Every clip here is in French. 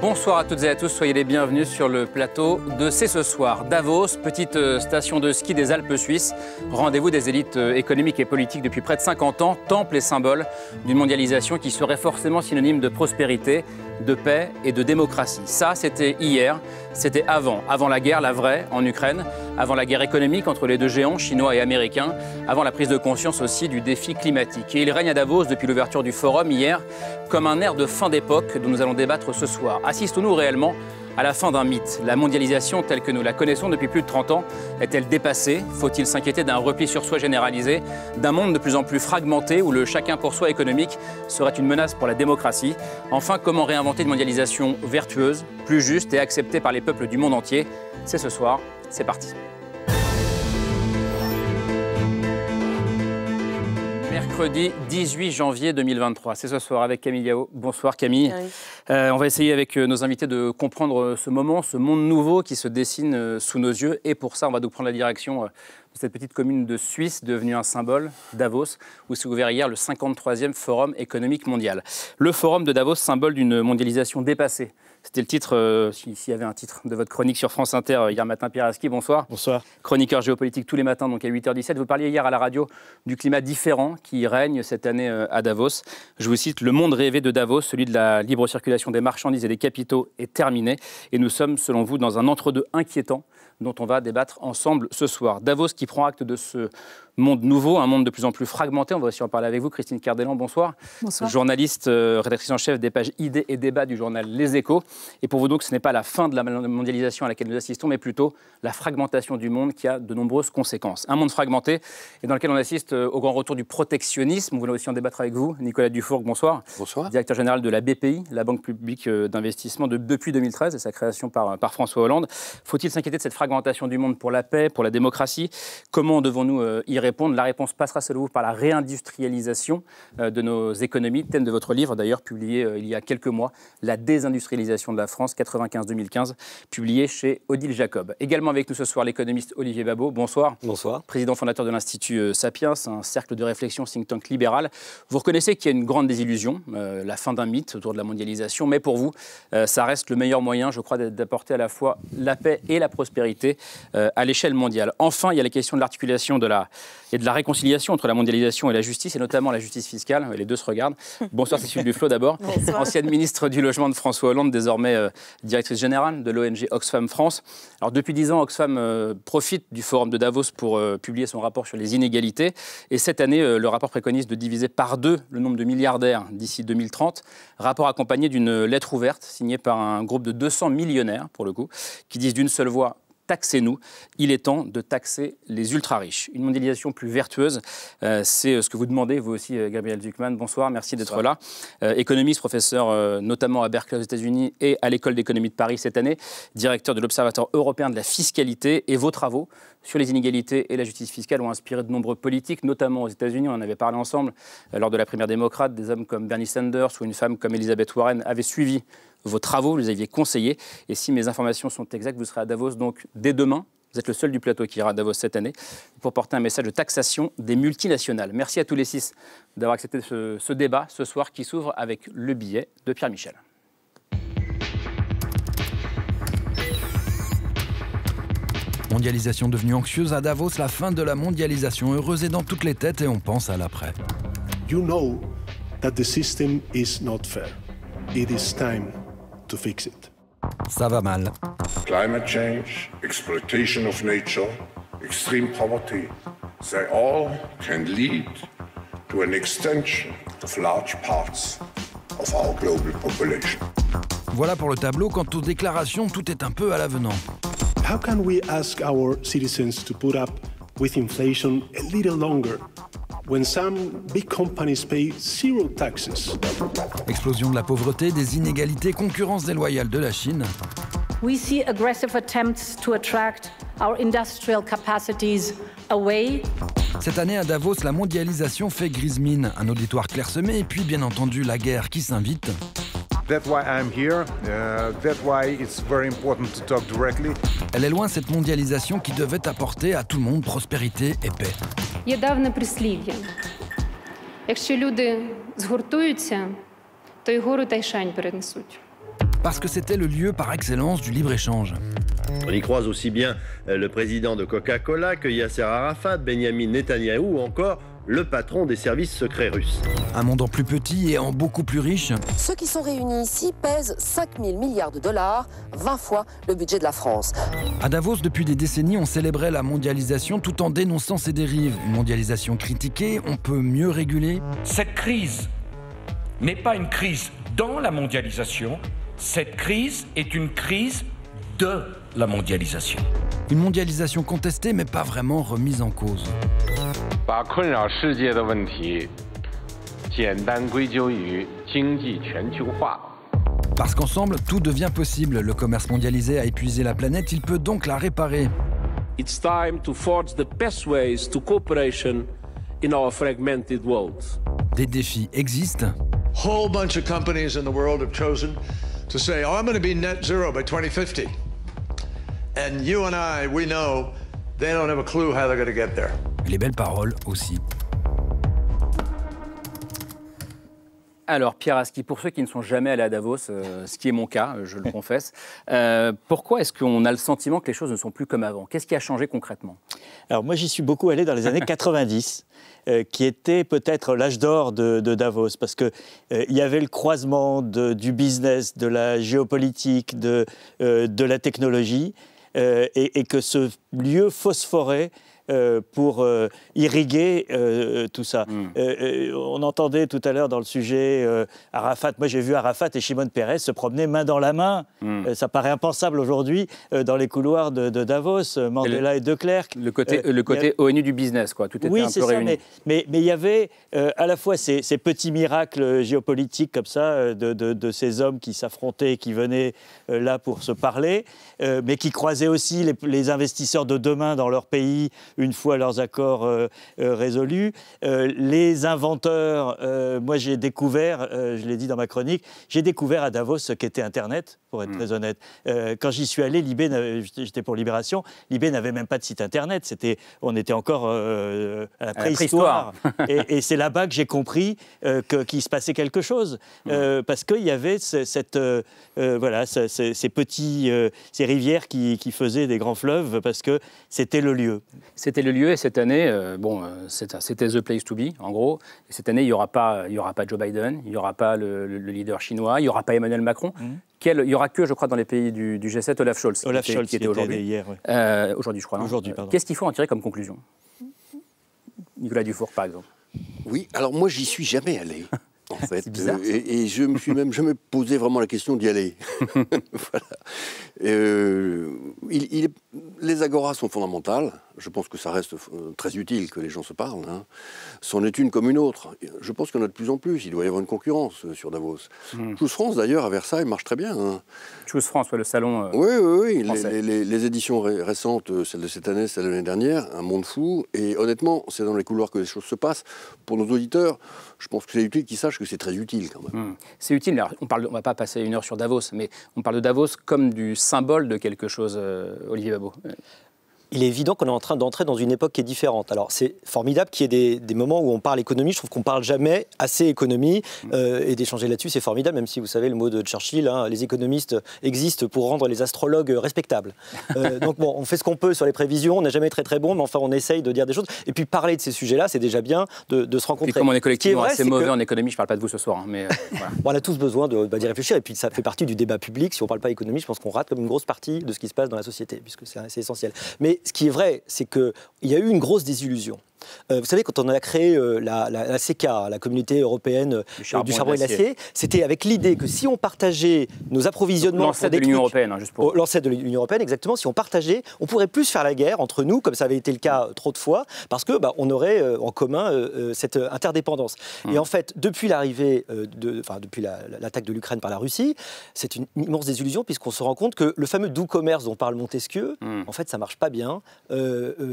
Bonsoir à toutes et à tous, soyez les bienvenus sur le plateau de C'est ce soir. Davos, petite euh, station de ski des Alpes suisses, rendez-vous des élites euh, économiques et politiques depuis près de 50 ans, temple et symbole d'une mondialisation qui serait forcément synonyme de prospérité de paix et de démocratie. Ça, c'était hier, c'était avant, avant la guerre, la vraie, en Ukraine, avant la guerre économique entre les deux géants, chinois et américains, avant la prise de conscience aussi du défi climatique. Et il règne à Davos depuis l'ouverture du forum hier comme un air de fin d'époque dont nous allons débattre ce soir. Assistons-nous réellement à la fin d'un mythe La mondialisation telle que nous la connaissons depuis plus de 30 ans est-elle dépassée Faut-il s'inquiéter d'un repli sur soi généralisé, d'un monde de plus en plus fragmenté où le chacun pour soi économique serait une menace pour la démocratie Enfin, comment réinventer une mondialisation vertueuse, plus juste et acceptée par les peuples du monde entier C'est ce soir, c'est parti. mercredi 18 janvier 2023. C'est ce soir avec Camille Bonsoir Camille. Euh, on va essayer avec euh, nos invités de comprendre euh, ce moment, ce monde nouveau qui se dessine sous nos yeux. Et pour ça, on va donc prendre la direction de cette petite commune de Suisse devenue un symbole, Davos, où s'est ouvert hier le 53e Forum économique mondial. Le Forum de Davos, symbole d'une mondialisation dépassée c'était le titre, euh, s'il y avait un titre de votre chronique sur France Inter euh, hier matin, Pierre Aski, bonsoir. Bonsoir. Chroniqueur géopolitique tous les matins, donc à 8h17. Vous parliez hier à la radio du climat différent qui règne cette année euh, à Davos. Je vous cite Le monde rêvé de Davos, celui de la libre circulation des marchandises et des capitaux, est terminé. Et nous sommes, selon vous, dans un entre-deux inquiétant dont on va débattre ensemble ce soir. Davos qui prend acte de ce monde nouveau, un monde de plus en plus fragmenté. On va aussi en parler avec vous, Christine Cardellan, bonsoir. Journaliste, euh, rédactrice en chef des pages Idées et débats du journal Les Échos. Et pour vous donc, ce n'est pas la fin de la mondialisation à laquelle nous assistons, mais plutôt la fragmentation du monde qui a de nombreuses conséquences. Un monde fragmenté et dans lequel on assiste euh, au grand retour du protectionnisme. On va aussi en débattre avec vous, Nicolas dufour bonsoir. Bonsoir. Directeur général de la BPI, la Banque publique euh, d'investissement depuis 2013 et sa création par, par François Hollande. Faut-il s'inquiéter de cette fragmentation du monde pour la paix, pour la démocratie Comment devons-nous y répondre répondre. La réponse passera, selon vous, par la réindustrialisation euh, de nos économies, thème de votre livre d'ailleurs publié euh, il y a quelques mois, La désindustrialisation de la France 95-2015, publié chez Odile Jacob. Également avec nous ce soir l'économiste Olivier Babot. Bonsoir. Bonsoir. Président fondateur de l'Institut euh, Sapiens, un cercle de réflexion think tank libéral. Vous reconnaissez qu'il y a une grande désillusion, la fin d'un mythe autour de la mondialisation, mais pour vous, ça reste le meilleur moyen, je crois, d'apporter à la fois la paix et la prospérité à l'échelle mondiale. Enfin, il y a la question de l'articulation de la a de la réconciliation entre la mondialisation et la justice, et notamment la justice fiscale. Les deux se regardent. Bonsoir Cécile Duflo d'abord, ancienne ministre du Logement de François Hollande, désormais euh, directrice générale de l'ONG Oxfam France. Alors depuis dix ans, Oxfam euh, profite du forum de Davos pour euh, publier son rapport sur les inégalités. Et cette année, le rapport préconise de diviser par deux le nombre de milliardaires d'ici 2030. Rapport accompagné d'une lettre ouverte signée par un groupe de 200 millionnaires, pour le coup, qui disent d'une seule voix taxez-nous. Il est temps de taxer les ultra-riches. Une mondialisation plus vertueuse, euh, c'est euh, ce que vous demandez, vous aussi, euh, Gabriel Zuckman. Bonsoir, merci d'être là. économiste, professeur notamment à Berkeley aux États-Unis et à l'École d'économie de Paris cette année, directeur de l'Observatoire européen de la fiscalité. Et vos travaux sur les inégalités et la justice fiscale ont inspiré de nombreux politiques, notamment aux États-Unis. On en avait parlé ensemble euh, lors de la primaire démocrate. Des hommes comme Bernie Sanders ou une femme comme Elizabeth Warren avaient suivi vos travaux, vous les aviez conseillés. Et si mes informations sont exactes, vous serez à Davos donc dès demain. Vous êtes le seul du plateau qui ira à Davos cette année pour porter un message de taxation des multinationales. Merci à tous les six d'avoir accepté ce débat ce soir qui s'ouvre avec le billet de Pierre Michel. Mondialisation devenue anxieuse à Davos, la fin de la mondialisation heureuse est dans toutes les têtes et on pense à l'après. You know that the system is not fair. It is time to fix it. Ça va mal. Climate change, exploitation of nature, extreme poverty, they all can lead to an extension of large parts of our global population. Voilà pour le tableau. Quant aux déclarations, tout est un peu à l'avenant. How can we ask our citizens to put up with inflation a little longer when some big companies pay zero taxes? Explosion de la pauvreté, des inégalités, concurrence déloyale de la Chine. We see aggressive attempts to attract our industrial capacities away. Cette année à Davos, la mondialisation fait grise mine, un auditoire clairsemé et puis bien entendu la guerre qui s'invite important Elle est loin cette mondialisation qui devait apporter à tout le monde prospérité et paix. Є давне прислів'я. Якщо люди згуртуються, то й гору та й шань перенесуть. Parce que c'était le lieu par excellence du libre-échange. On y croise aussi bien euh, le président de Coca-Cola que Yasser Arafat, Benjamin Netanyahu ou encore le patron des services secrets russes. Un monde en plus petit et en beaucoup plus riche Ceux qui sont réunis ici pèsent 5 000 milliards de dollars, 20 fois le budget de la France. À Davos, depuis des décennies, on célébrait la mondialisation tout en dénonçant ses dérives. Une mondialisation critiquée, on peut mieux réguler Cette crise n'est pas une crise dans la mondialisation, cette crise est une crise de la mondialisation. Une mondialisation contestée mais pas vraiment remise en cause. 把困扰世界的问题简单归咎于经济全球化。Parce qu'ensemble, tout devient possible. Le commerce mondialisé a épuisé la planète, il peut donc la réparer. It's time to forge the best ways to cooperation in our fragmented world. Des défis existent. Whole bunch of companies in the world have chosen to say, oh, I'm going to be net zero by 2050. And you and I, we know they don't have a clue how they're going to get there les belles paroles aussi. Alors, Pierre Aski, pour ceux qui ne sont jamais allés à Davos, euh, ce qui est mon cas, euh, je le confesse, euh, pourquoi est-ce qu'on a le sentiment que les choses ne sont plus comme avant Qu'est-ce qui a changé concrètement Alors, moi, j'y suis beaucoup allé dans les années 90, qui était peut-être l'âge d'or de, Davos, parce qu'il il y avait le croisement du business, de la géopolitique, de, la technologie, et, et, que ce lieu phosphorait euh, pour euh, irriguer euh, tout ça. Hmm. on entendait tout à l'heure dans le sujet Arafat, moi j'ai vu Arafat et Shimon Peres se promener main dans la main, hmm. ça paraît impensable aujourd'hui, dans les couloirs de, Davos, Mandela et, De Klerk. Le côté, le côté ONU du business, quoi, tout était oui, c'est ça, Mais il y avait à la fois ces, petits miracles géopolitiques comme ça, de, ces hommes qui s'affrontaient, qui venaient là pour se parler, mais qui croisaient aussi les, les investisseurs de demain dans leur pays, une fois leurs accords euh, euh, résolus. Euh, les inventeurs, moi j'ai découvert, je l'ai dit dans ma chronique, j'ai découvert à Davos ce qu'était Internet, pour être hmm. très honnête. quand j'y suis allé, Libé, j'étais pour Libération, Libé n'avait même pas de site Internet. C'était, on était encore à la préhistoire. et, c'est là-bas que j'ai compris qu'il se passait quelque chose. parce hmm. parce qu'il y avait cette, voilà, ces, petits, ces rivières qui, qui, faisaient des grands fleuves parce que c'était le lieu. C'était le lieu et cette année, euh, bon, euh, c'était the place to be, en gros. cette année, il n'y aura, pas, il y aura pas Joe Biden, il n'y aura pas le, leader chinois, il n'y aura pas Emmanuel Macron. Mhm. Quel, il n'y aura que, je crois, dans les pays du, G7, Olaf Scholz, Olaf qui, Scholz, qui, était, aujourd'hui. Euh, aujourd'hui, je crois. Aujourd'hui, Qu'est-ce qu'il faut en tirer comme conclusion Nicolas Dufour, par exemple. Oui, alors moi, j'y suis jamais allé. En fait, bizarre, et, et, je me suis même jamais posé vraiment la question d'y aller. voilà. les agoras sont fondamentales je pense que ça reste euh, très utile que les gens se parlent. Hein. C'en est une comme une autre. Je pense qu'il y en a de plus en plus. Il doit y avoir une concurrence euh, sur Davos. Mmh. France, d'ailleurs, à Versailles, marche très bien. Hein. France, le salon. Euh, oui, oui, Les, éditions récentes, celle de cette année, celle de l'année dernière, un monde fou. Et honnêtement, c'est dans les couloirs que les choses se passent. Pour nos auditeurs, je pense que c'est utile qu'ils sachent que c'est très utile quand même. Hmm. C'est utile. on ne va pas passer une heure sur Davos, mais on parle de Davos comme du symbole de quelque chose, Olivier Babot il est évident qu'on est en train d'entrer dans une époque qui est différente. Alors c'est formidable qu'il y ait des, moments où on parle économie. Je trouve qu'on ne parle jamais assez économie mm. euh, et d'échanger là-dessus, c'est formidable. Même si vous savez le mot de Churchill, hein, les économistes existent pour rendre les astrologues respectables. Euh, donc bon, on fait ce qu'on peut sur les prévisions. On n'est jamais très très bon, mais enfin on essaye de dire des choses. Et puis parler de ces sujets-là, c'est déjà bien de, se rencontrer. Et puis, comme on est collectivement c'est mauvais en économie, je ne parle pas de vous ce soir, hein, mais euh, voilà. on a tous besoin de bah, d'y réfléchir. Et puis ça fait partie du débat public. Si on ne parle pas économie, je pense qu'on rate comme une grosse partie de ce qui se passe dans la société, puisque c'est essentiel. Mais ce qui est vrai, c'est qu'il y a eu une grosse désillusion. Euh, vous savez, quand on a créé euh, la, la, la CECA, la communauté européenne euh, du charbon, et de l'acier, c'était avec l'idée que si on partageait nos approvisionnements. L'ancêtre de l'Union européenne, hein, L'ancêtre de l'Union européenne, exactement. Si on partageait, on pourrait plus faire la guerre entre nous, comme ça avait été le cas trop de fois, parce que bah, on aurait en commun cette interdépendance. Mmh. Et en fait, depuis l'arrivée, de, enfin, depuis l'attaque de l'Ukraine par la Russie, c'est une immense désillusion, puisqu'on se rend compte que le fameux doux commerce dont parle Montesquieu, mmh. en fait, ça marche pas bien,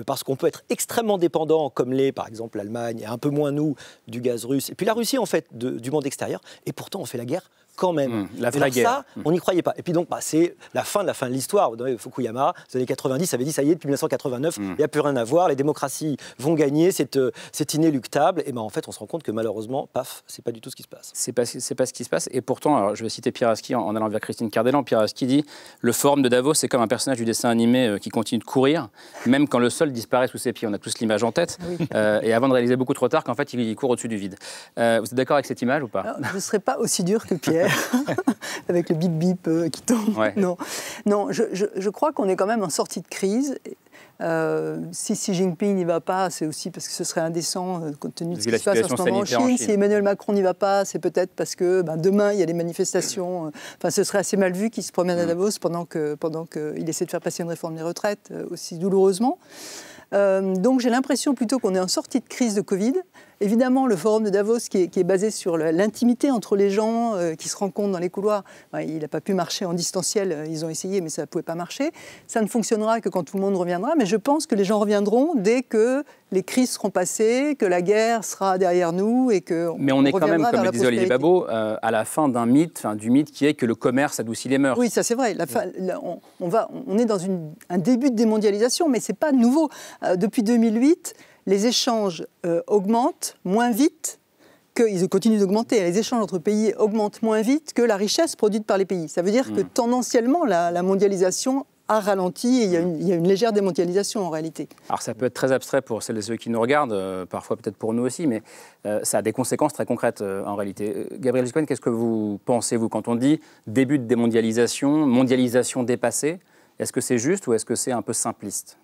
parce qu'on peut être extrêmement dépendant comme l'est par exemple l'Allemagne, et un peu moins nous, du gaz russe, et puis la Russie en fait du monde extérieur, et pourtant on fait la guerre quand même. Mmh, la ça, mmh. on n'y croyait pas. Et puis donc, bah, c'est la fin de la fin de l'histoire. Fukuyama, les années 90, avait dit, ça y est, depuis 1989, mmh. il n'y a plus rien à voir, les démocraties vont gagner, c'est euh, inéluctable. Et bah en fait, on se rend compte que malheureusement, paf, c'est pas du tout ce qui se passe. C'est pas, pas ce qui se passe. Et pourtant, alors, je vais citer Pierre en, en, allant vers Christine Pierre Pieraski dit, le forum de Davos, c'est comme un personnage du dessin animé euh, qui continue de courir, même quand le sol disparaît sous ses pieds. On a tous l'image en tête. Ah euh, et avant de réaliser beaucoup trop tard qu'en fait, il, court au-dessus du vide. vous êtes d'accord avec cette image ou pas Je ne serais pas aussi dur que Pierre. avec le bip bip euh, qui tombe. Non, non je, crois qu'on est quand même en sortie de crise. Euh, si Xi Jinping n'y va pas, c'est aussi parce que ce serait indécent euh, compte tenu de ce qui se passe en ce moment en Chine. Si Emmanuel Macron n'y va pas, c'est peut-être parce que ben, demain il y a des manifestations. Enfin, ce serait assez mal vu qu'il se promène à mm. Davos pendant que pendant qu'il essaie de faire passer une réforme des retraites aussi douloureusement. donc j'ai l'impression plutôt qu'on est en sortie de crise de Covid évidemment, le forum de Davos, qui est, basé sur l'intimité entre les gens euh, qui se rencontrent dans les couloirs, ben, il n'a pas pu marcher en distanciel. Euh, ils ont essayé, mais ça ne pouvait pas marcher. Ça ne fonctionnera que quand tout le monde reviendra. Mais je pense que les gens reviendront dès que les crises seront passées, que la guerre sera derrière nous et que. Mais on, est quand même, comme disait Olivier Babot, euh, à la fin d'un mythe, du mythe qui est que le commerce adoucit les mœurs. Oui, ça c'est vrai. La on, va, on est dans un début de démondialisation, mais c'est pas nouveau. depuis 2008 les échanges euh, augmentent moins vite ils continuent d'augmenter. Les échanges entre pays augmentent moins vite que la richesse produite par les pays. Ça veut dire que mm. tendanciellement, la, mondialisation a ralenti et mm. il y a, une, légère démondialisation en réalité. Alors ça peut être très abstrait pour celles et ceux qui nous regardent, euh, parfois peut-être pour nous aussi, mais euh, ça a des conséquences très concrètes en réalité. Gabriel Giscoigne, qu'est-ce que vous pensez, vous, quand on dit début de démondialisation, mondialisation dépassée Est-ce que c'est juste ou est-ce que c'est un peu simpliste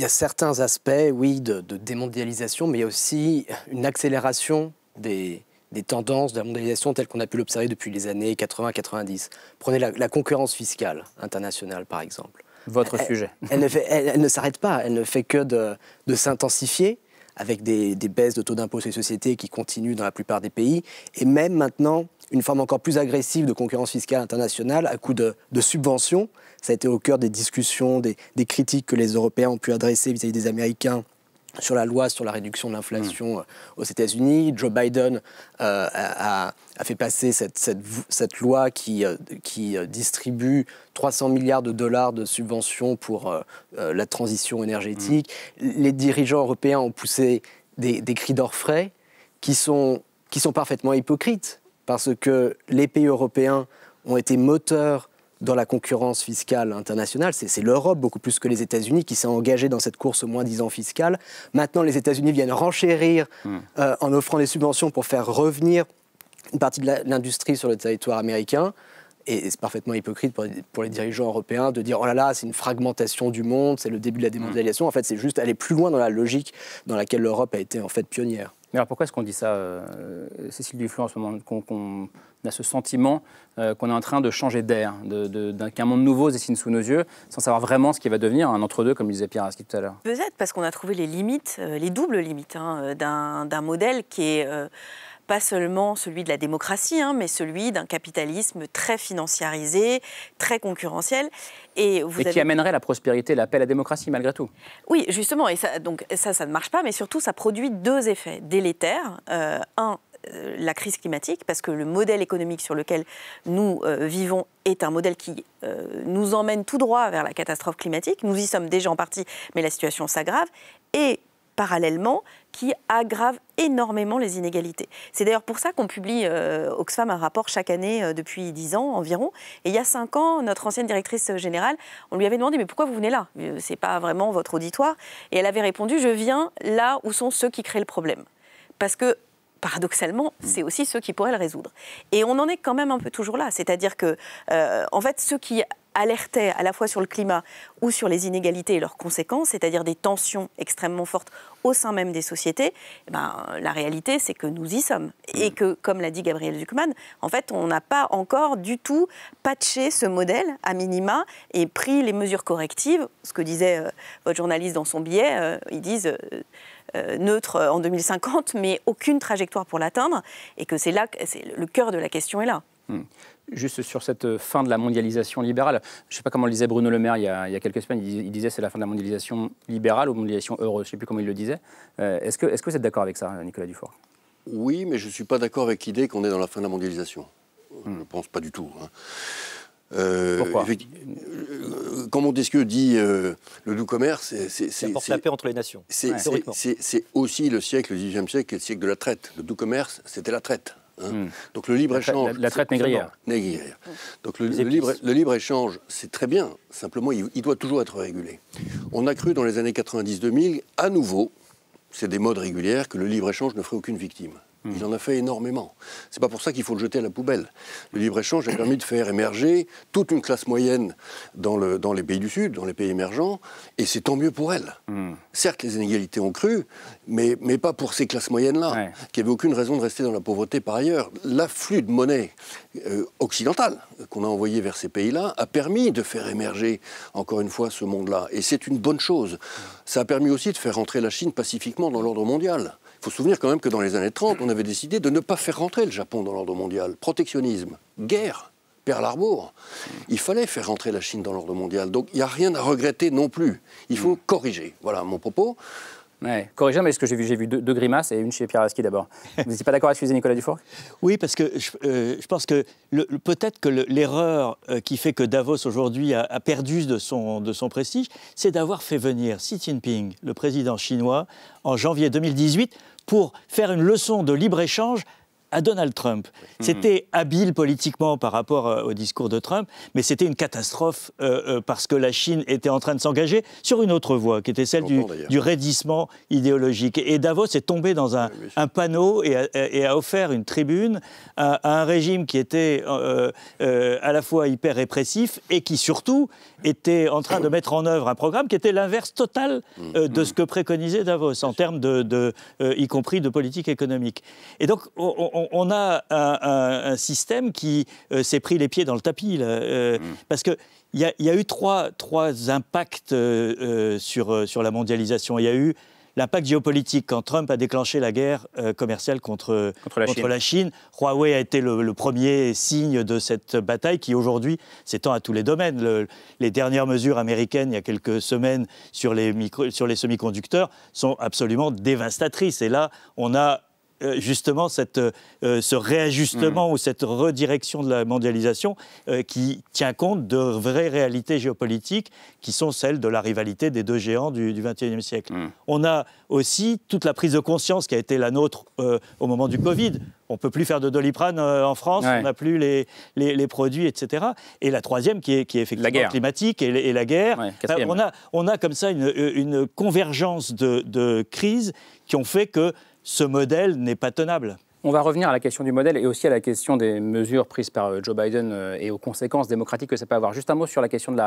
il y a certains aspects, oui, de, démondialisation, mais il y a aussi une accélération des, tendances de la mondialisation telles qu'on a pu l'observer depuis les années 80-90. Prenez la, concurrence fiscale internationale, par exemple. Votre sujet. Elle, ne, s'arrête pas, elle ne fait que de, s'intensifier avec des, baisses de taux d'impôt sur les sociétés qui continuent dans la plupart des pays, et même maintenant une forme encore plus agressive de concurrence fiscale internationale à coup de, subventions. Ça a été au cœur des discussions, des, critiques que les Européens ont pu adresser vis-à-vis des Américains sur la loi sur la réduction de l'inflation euh, aux États-Unis. Joe Biden euh, a, fait passer cette, loi qui, euh, distribue 300 milliards de dollars de subventions pour la transition énergétique. Mm. Les dirigeants européens ont poussé des, cris d'orfraie qui qui sont parfaitement hypocrites parce que les pays européens ont été moteurs dans la concurrence fiscale internationale. C'est l'Europe, beaucoup plus que les États-Unis, qui s'est engagée dans cette course au moins 10 ans fiscale. Maintenant, les États-Unis viennent renchérir hmm. euh, en offrant des subventions pour faire revenir une partie de l'industrie sur le territoire américain. Et c'est parfaitement hypocrite pour, les dirigeants européens de dire oh là là, c'est une fragmentation du monde, c'est le début de la démondialisation. Hmm. En fait, c'est juste aller plus loin dans la logique dans laquelle l'Europe a été en fait pionnière. Mais alors pourquoi est-ce qu'on dit ça, euh, Cécile Duflo, en ce moment, qu'on a ce sentiment euh, qu'on est en train de changer d'air, qu'un monde nouveau se dessine sous nos yeux, sans savoir vraiment ce qui va devenir hein, un entre-deux, comme disait Pierre Aski tout à l'heure Peut-être parce qu'on a trouvé les limites, euh, les doubles limites hein, d'un modèle qui est pas seulement celui de la démocratie, hein, mais celui d'un capitalisme très financiarisé, très concurrentiel. Et, vous qui amènerait la prospérité, l'appel à la démocratie malgré tout. Oui, justement, et ça, donc, ça, ça ne marche pas, mais surtout, ça produit deux effets délétères. Euh, un, euh, la crise climatique, parce que le modèle économique sur lequel nous euh, vivons est un modèle qui nous emmène tout droit vers la catastrophe climatique. Nous y sommes déjà en partie, mais la situation s'aggrave. Et parallèlement qui aggrave énormément les inégalités. C'est d'ailleurs pour ça qu'on publie euh, Oxfam un rapport chaque année euh, depuis 10 ans environ. Et il y a 5 ans, notre ancienne directrice générale, on lui avait demandé mais pourquoi vous venez là euh, C'est pas vraiment votre auditoire. Et elle avait répondu je viens là où sont ceux qui créent le problème. Parce que paradoxalement, mm. c'est aussi ceux qui pourraient le résoudre. Et on en est quand même un peu toujours là. C'est-à-dire que, euh, en fait, ceux qui alertaient à la fois sur le climat ou sur les inégalités et leurs conséquences, c'est-à-dire des tensions extrêmement fortes au sein même des sociétés, eh ben, la réalité, c'est que nous y sommes. Mm. Et que, comme l'a dit Gabriel Zucman, en fait, on n'a pas encore du tout patché ce modèle à minima et pris les mesures correctives. Ce que disait euh, votre journaliste dans son billet, euh, ils disent... Euh, neutre euh, en 2050, mais aucune trajectoire pour l'atteindre, et que c'est là, que le cœur de la question est là. Hmm. juste sur cette euh, fin de la mondialisation libérale. Je ne sais pas comment le disait Bruno Le Maire il y a, quelques semaines. Il, disait c'est la fin de la mondialisation libérale ou mondialisation heureuse. Je ne sais plus comment il le disait. est-ce que, est que, vous êtes d'accord avec ça, Nicolas Dufort Oui, mais je ne suis pas d'accord avec l'idée qu'on est dans la fin de la mondialisation. Hmm. Je ne pense pas du tout. Hein. Euh, euh, quand Montesquieu dit euh, le doux commerce, c'est. la paix entre les nations. C'est aussi le siècle, le 18e siècle, qui est le siècle de la traite. Le doux commerce, c'était la traite. Hein. Hmm. Donc le libre-échange. La, traite négrière. Négrière. Hmm. Donc le, libre-échange, c'est très bien. Simplement, il, il, doit toujours être régulé. On a cru dans les années 90-2000, à nouveau, c'est des modes régulières, que le libre-échange ne ferait aucune victime. Hmm. Il en a fait énormément. C'est pas pour ça qu'il faut le jeter à la poubelle. Le libre-échange a permis de faire émerger toute une classe moyenne dans, les pays du Sud, dans les pays émergents, et c'est tant mieux pour elle. Hmm. Certes, les inégalités ont cru, mais, pas pour ces classes moyennes-là, qui n'avaient aucune raison de rester dans la pauvreté par ailleurs. L'afflux de monnaie euh, occidentale euh, qu'on a envoyé vers ces pays-là a permis de faire émerger, encore une fois, ce monde-là. Et c'est une bonne chose. Ça a permis aussi de faire entrer la Chine pacifiquement dans l'ordre mondial faut se souvenir quand même que dans les années 30, on avait décidé de ne pas faire rentrer le Japon dans l'ordre mondial. Protectionnisme, guerre, Pearl Harbor. Il fallait faire rentrer la Chine dans l'ordre mondial. Donc il n'y a rien à regretter non plus. Il faut hmm. corriger. Voilà mon propos. Ouais. corriger mais ce que j'ai vu, j'ai vu deux, grimaces et une chez Pierre d'abord. Vous n'êtes pas d'accord avec Nicolas Dufour Oui, parce que je, euh, pense que peut-être que l'erreur euh, qui fait que Davos aujourd'hui a, a, perdu de son, de son prestige, c'est d'avoir fait venir Xi Jinping, le président chinois, en janvier 2018, pour faire une leçon de libre-échange à Donald Trump. C'était mhm. habile politiquement par rapport euh, au discours de Trump, mais c'était une catastrophe euh, euh, parce que la Chine était en train de s'engager sur une autre voie, qui était celle du, raidissement idéologique. Et Davos est tombé dans un, panneau et a, offert une tribune à, un régime qui était à la fois hyper répressif et qui surtout était en train de mettre en œuvre un programme qui était l'inverse total mm. de mm. ce que préconisait Davos en termes de, y compris de politique économique. Et donc on on, a un, système qui euh, s'est pris les pieds dans le tapis, euh, mm. parce que il y, a eu trois, impacts euh, sur, sur la mondialisation. Il y a eu l'impact géopolitique. Quand Trump a déclenché la guerre commerciale contre, la, Chine. Huawei a été le, premier signe de cette bataille qui aujourd'hui s'étend à tous les domaines. les dernières mesures américaines il y a quelques semaines sur les, sur les semi-conducteurs sont absolument dévastatrices. Et là, on a euh, justement euh, euh, ce réajustement mm. ou cette redirection de la mondialisation qui tient compte de vraies réalités géopolitiques qui sont celles de la rivalité des deux géants du XXIe siècle. Mm. On a aussi toute la prise de conscience qui a été la nôtre au moment du Covid. On ne peut plus faire de doliprane en France, on n'a plus les, produits, etc. Et la troisième qui est, qui est effectivement climatique et, la guerre. on, a, comme ça une, convergence de crises qui ont fait que ce modèle n'est pas tenable. On va revenir à la question du modèle et aussi à la question des mesures prises par euh, Joe Biden euh, et aux conséquences démocratiques que ça peut avoir. Juste un mot sur la question de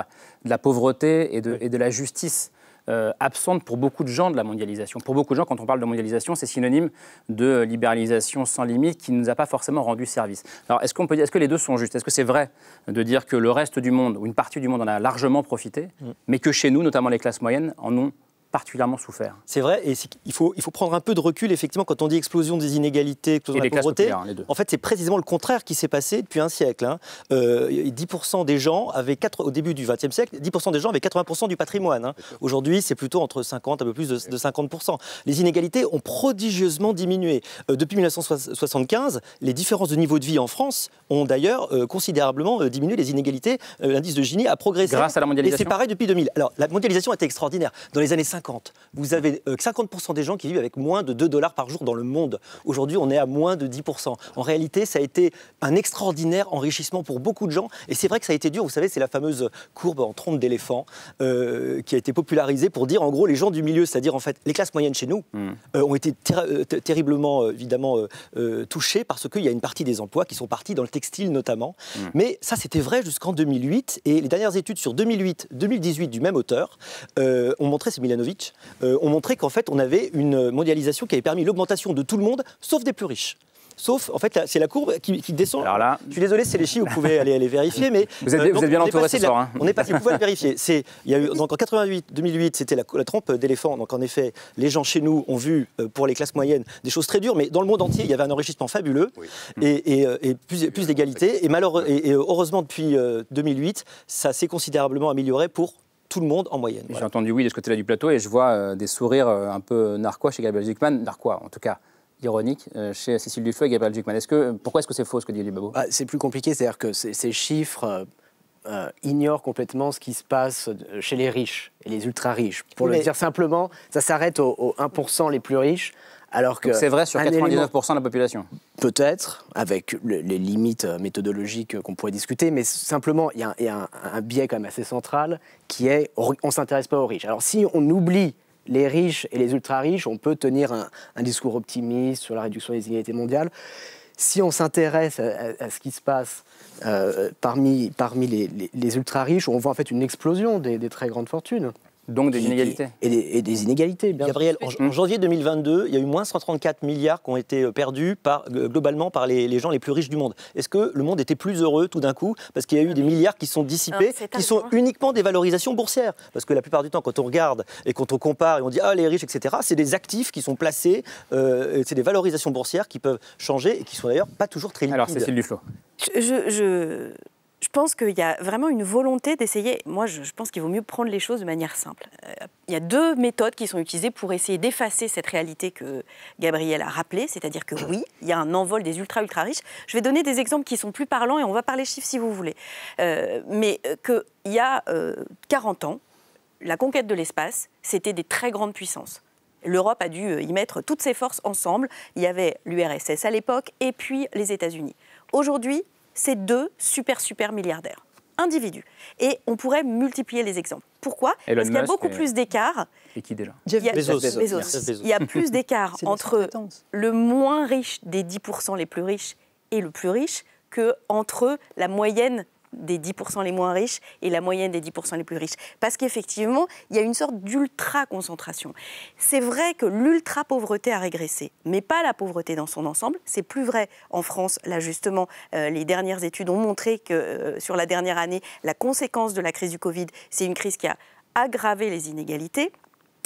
la, pauvreté et de, et de, la justice. Euh, absente pour beaucoup de gens de la mondialisation. Pour beaucoup de gens, quand on parle de mondialisation, c'est synonyme de libéralisation sans limite qui ne nous a pas forcément rendu service. Alors, est-ce qu'on peut est-ce que les deux sont justes Est-ce que c'est vrai de dire que le reste du monde, ou une partie du monde, en a largement profité, mm. mais que chez nous, notamment les classes moyennes, en ont particulièrement souffert. C'est vrai, et il faut, il faut prendre un peu de recul, effectivement, quand on dit explosion des inégalités, explosion de la pauvreté. En fait, c'est précisément le contraire qui s'est passé depuis un siècle. 10% hein. euh, des gens avaient, 4, au début du XXe siècle, 10% des gens avaient 80% du patrimoine. Hein. Aujourd'hui, c'est plutôt entre 50, un peu plus de, 50%. Les inégalités ont prodigieusement diminué. Euh, depuis 1975, les différences de niveau de vie en France ont d'ailleurs euh, considérablement diminué les inégalités. L'indice de Gini a progressé. Grâce à la mondialisation. Et c'est pareil depuis 2000. Alors, la mondialisation était extraordinaire. Dans les années 50, vous avez 50% euh, des gens qui vivent avec moins de 2 dollars par jour dans le monde. Aujourd'hui, on est à moins de 10%. En réalité, ça a été un extraordinaire enrichissement pour beaucoup de gens. Et c'est vrai que ça a été dur. Vous savez, c'est la fameuse courbe en trompe d'éléphant euh, qui a été popularisée pour dire, en gros, les gens du milieu, c'est-à-dire en fait les classes moyennes chez nous, hmm. euh, ont été terriblement, évidemment, touchées parce qu'il y a une partie des emplois qui sont partis dans le textile notamment. Hmm. Mais ça, c'était vrai jusqu'en 2008. Et les dernières études sur 2008-2018 du même auteur ont montré, c'est Milanovic, euh, ont montré qu'en fait, on avait une mondialisation qui avait permis l'augmentation de tout le monde, sauf des plus riches. Sauf, en fait, c'est la courbe qui, descend. Alors je suis désolé, c'est les chiffres, vous pouvez aller les vérifier, mais euh, vous êtes, bien entouré ce soir. Hein. On vous pouvez le vérifier. C'est, il y a eu, donc en 88, 2008, c'était la, trompe d'éléphant. Donc en effet, les gens chez nous ont vu euh, pour les classes moyennes des choses très dures, mais dans le monde entier, il y avait un enrichissement fabuleux et, plus, plus d'égalité. Et, malheureusement, et, heureusement, depuis 2008, ça s'est considérablement amélioré pour tout le monde en moyenne. J'ai entendu oui de ce côté-là du plateau et je vois euh, des sourires euh, un peu narquois chez Gabriel Zucman, narquois en tout cas ironique euh, chez Cécile Dufeu et Gabriel Zucman. pourquoi est-ce que c'est faux ce que dit Lubabo bah, C'est plus compliqué, c'est-à-dire que ces chiffres ignorent complètement ce qui se passe chez les riches et les ultra-riches. Pour le dire simplement, ça s'arrête aux, aux 1% les plus riches, alors que c'est vrai sur 99% de la population. Peut-être, avec les limites euh, méthodologiques euh, qu'on pourrait discuter, mais simplement, il y a, un, biais quand même assez central qui est on ne s'intéresse pas aux riches. Alors si on oublie les riches et les ultra-riches, on peut tenir un, discours optimiste sur la réduction des inégalités mondiales. Si on s'intéresse à, ce qui se passe euh, parmi, les, ultra-riches, on voit en fait une explosion des très grandes fortunes. Donc des inégalités. et, des, inégalités, bien Gabriel, en, mm. janvier 2022, il y a eu moins 134 milliards qui ont été euh, perdus par, euh, globalement par les, gens les plus riches du monde. Est-ce que le monde était plus heureux tout d'un coup parce qu'il y a eu ah des milliards qui sont dissipés, ah, qui sont hein. uniquement des valorisations boursières Parce que la plupart du temps, quand on regarde et quand on compare et on dit ah les riches, etc., c'est des actifs qui sont placés, euh, c'est des valorisations boursières qui peuvent changer et qui sont d'ailleurs pas toujours très liquides. Alors Cécile Duflo. je, je je pense qu'il y a vraiment une volonté d'essayer. Moi, je, pense qu'il vaut mieux prendre les choses de manière simple. Euh, il y a deux méthodes qui sont utilisées pour essayer d'effacer cette réalité que Gabriel a rappelée, c'est-à-dire que oui, il y a un envol des ultra-ultra-riches. Je vais donner des exemples qui sont plus parlants et on va parler chiffres si vous voulez. Euh, mais euh, qu'il y a 40 ans, la conquête de l'espace, c'était des très grandes puissances. L'Europe a dû y mettre toutes ses forces ensemble. Il y avait l'URSS à l'époque et puis les États-Unis. Aujourd'hui, c'est deux super, super milliardaires, individus. Et on pourrait multiplier les exemples. Pourquoi Parce qu'il y a beaucoup plus d'écart. Et qui déjà Jeff Il y a plus d'écart entre le moins riche des 10% les plus riches et le plus riche que entre la moyenne des 10% les moins riches et la moyenne des 10% les plus riches. Parce qu'effectivement, il y a une sorte d'ultra-concentration. C'est vrai que l'ultra-pauvreté a régressé, mais pas la pauvreté dans son ensemble. C'est plus vrai en France. Là, justement, euh, les dernières études ont montré que euh, sur la dernière année, la conséquence de la crise du Covid, c'est une crise qui a aggravé les inégalités.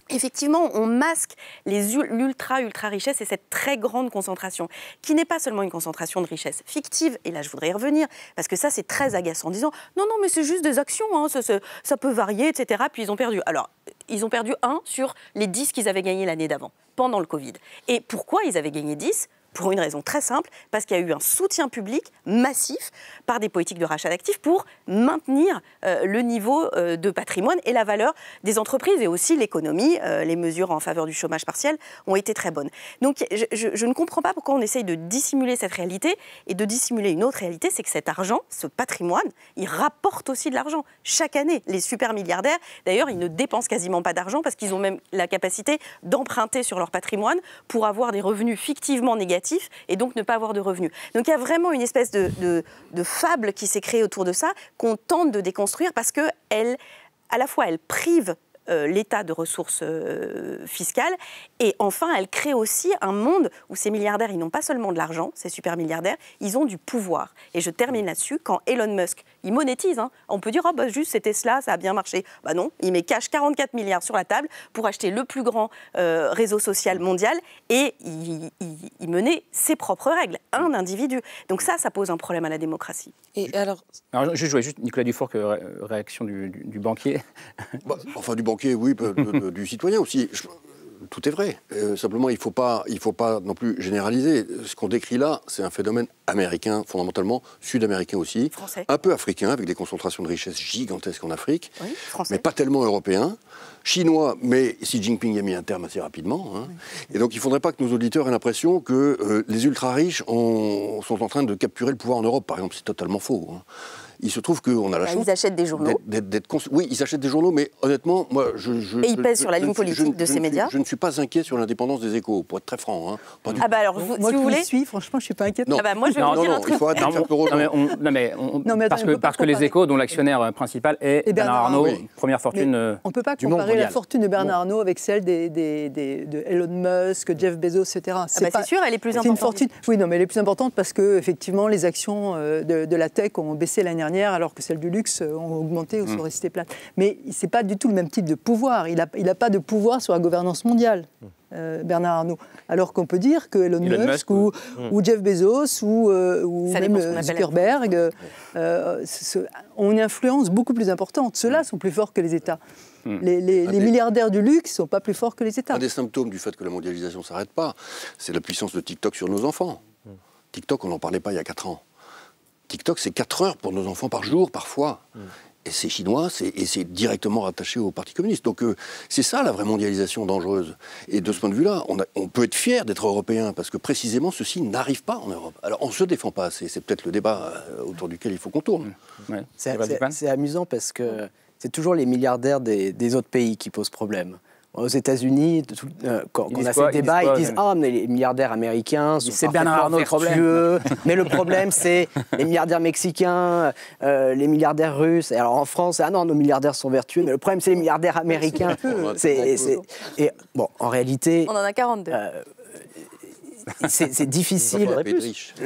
Effectivement, on masque l'ultra-ultra-richesse et cette très grande concentration, qui n'est pas seulement une concentration de richesse fictive, et là je voudrais y revenir, parce que ça c'est très agaçant, en disant non, non, mais c'est juste des actions, hein, ça, peut varier, etc. Puis ils ont perdu. Alors, ils ont perdu 1 sur les 10 qu'ils avaient gagnés l'année d'avant, pendant le Covid. Et pourquoi ils avaient gagné 10 pour une raison très simple, parce qu'il y a eu un soutien public massif par des politiques de rachat d'actifs pour maintenir euh, le niveau euh, de patrimoine et la valeur des entreprises et aussi l'économie. Euh, les mesures en faveur du chômage partiel ont été très bonnes. Donc je ne comprends pas pourquoi on essaye de dissimuler cette réalité et de dissimuler une autre réalité, c'est que cet argent, ce patrimoine, il rapporte aussi de l'argent. Chaque année, les super milliardaires, d'ailleurs, ils ne dépensent quasiment pas d'argent parce qu'ils ont même la capacité d'emprunter sur leur patrimoine pour avoir des revenus fictivement négatifs et donc ne pas avoir de revenus. Donc il y a vraiment une espèce de, fable qui s'est créée autour de ça qu'on tente de déconstruire parce qu'elle, à la fois elle prive euh, l'État de ressources euh, fiscales. Et enfin, elle crée aussi un monde où ces milliardaires, ils n'ont pas seulement de l'argent, ces super milliardaires, ils ont du pouvoir. Et je termine mm. là-dessus, quand Elon Musk, il monétise, hein, on peut dire, oh, bah, juste c'était cela, ça a bien marché. Bah non, il met cash 44 milliards sur la table pour acheter le plus grand euh, réseau social mondial et il, menait ses propres règles, un individu. Donc ça, ça pose un problème à la démocratie. Et alors, je, juste Nicolas Dufour, que réaction du, banquier. Bah, enfin, du banquier Ok, oui, du citoyen aussi. tout est vrai. Euh, simplement, il ne faut, pas, faut pas non plus généraliser. Ce qu'on décrit là, c'est un phénomène américain, fondamentalement, sud-américain aussi. Un peu africain, avec des concentrations de richesses gigantesques en Afrique. mais pas tellement européen. Chinois, mais Xi Jinping a mis un terme assez rapidement. Hein. Et donc, il ne faudrait pas que nos auditeurs aient l'impression que euh, les ultra-riches sont en train de capturer le pouvoir en Europe, par exemple. C'est totalement faux. Hein. Il se trouve qu'on a la bah, chance. Ils achètent des journaux. oui, ils achètent des journaux, mais honnêtement, moi, je. et ils pèsent sur la ligne politique de ces médias. je ne suis pas inquiet sur l'indépendance des échos, pour être très franc. Hein. ah, bah alors, vous, si vous voulez. Suis, franchement, je ne suis pas inquiet. Non, ah bah moi, je vais non, non, un Il faut arrêter Non, mais, parce, que, les échos, dont l'actionnaire euh, principal est eh ben, Bernard Arnault, première fortune. Euh, on ne peut pas comparer la fortune de Bernard Arnault avec celle des, de Elon Musk, Jeff Bezos, etc. Ah, c'est bah, sûr, elle est plus importante. Une fortune. Oui, non, mais elle est plus importante parce que, effectivement, les actions euh, de la tech ont baissé l'année alors que celles du luxe euh, ont augmenté ou sont mm. restées plates. Mais ce n'est pas du tout le même type de pouvoir. Il n'a il a pas de pouvoir sur la gouvernance mondiale. Mm. Euh, Bernard Arnault. Alors qu'on peut dire que Elon, Musk, mm. ou, Jeff Bezos ou, euh, même Zuckerberg ont une influence beaucoup plus importante. Ceux-là sont plus forts que les États. Les, ah, milliardaires du luxe ne sont pas plus forts que les États. Un des symptômes du fait que la mondialisation ne s'arrête pas, c'est la puissance de TikTok sur nos enfants. TikTok, on n'en parlait pas il y a 4 ans. TikTok, c'est 4 heures pour nos enfants par jour, parfois. Mm. Et c'est chinois, et c'est directement rattaché au Parti communiste. Donc euh, c'est ça la vraie mondialisation dangereuse. Et de ce point de vue-là, on, peut être fier d'être européen, parce que précisément ceci n'arrive pas en Europe. Alors on ne se défend pas, c'est peut-être le débat euh, autour duquel il faut qu'on tourne. Mm. C'est amusant parce que c'est toujours les milliardaires des autres pays qui posent problème aux États-Unis, euh, quand on a ces débats, ils disent, Ah, mais les milliardaires américains sont c'est Bernard vertueux, mais le problème, c'est les milliardaires mexicains, euh, les milliardaires russes. Et alors en France, ah non, nos milliardaires sont vertueux, mais le problème, c'est les milliardaires américains. c'est, et bon, en réalité. On en a 42. Euh, c'est, difficile.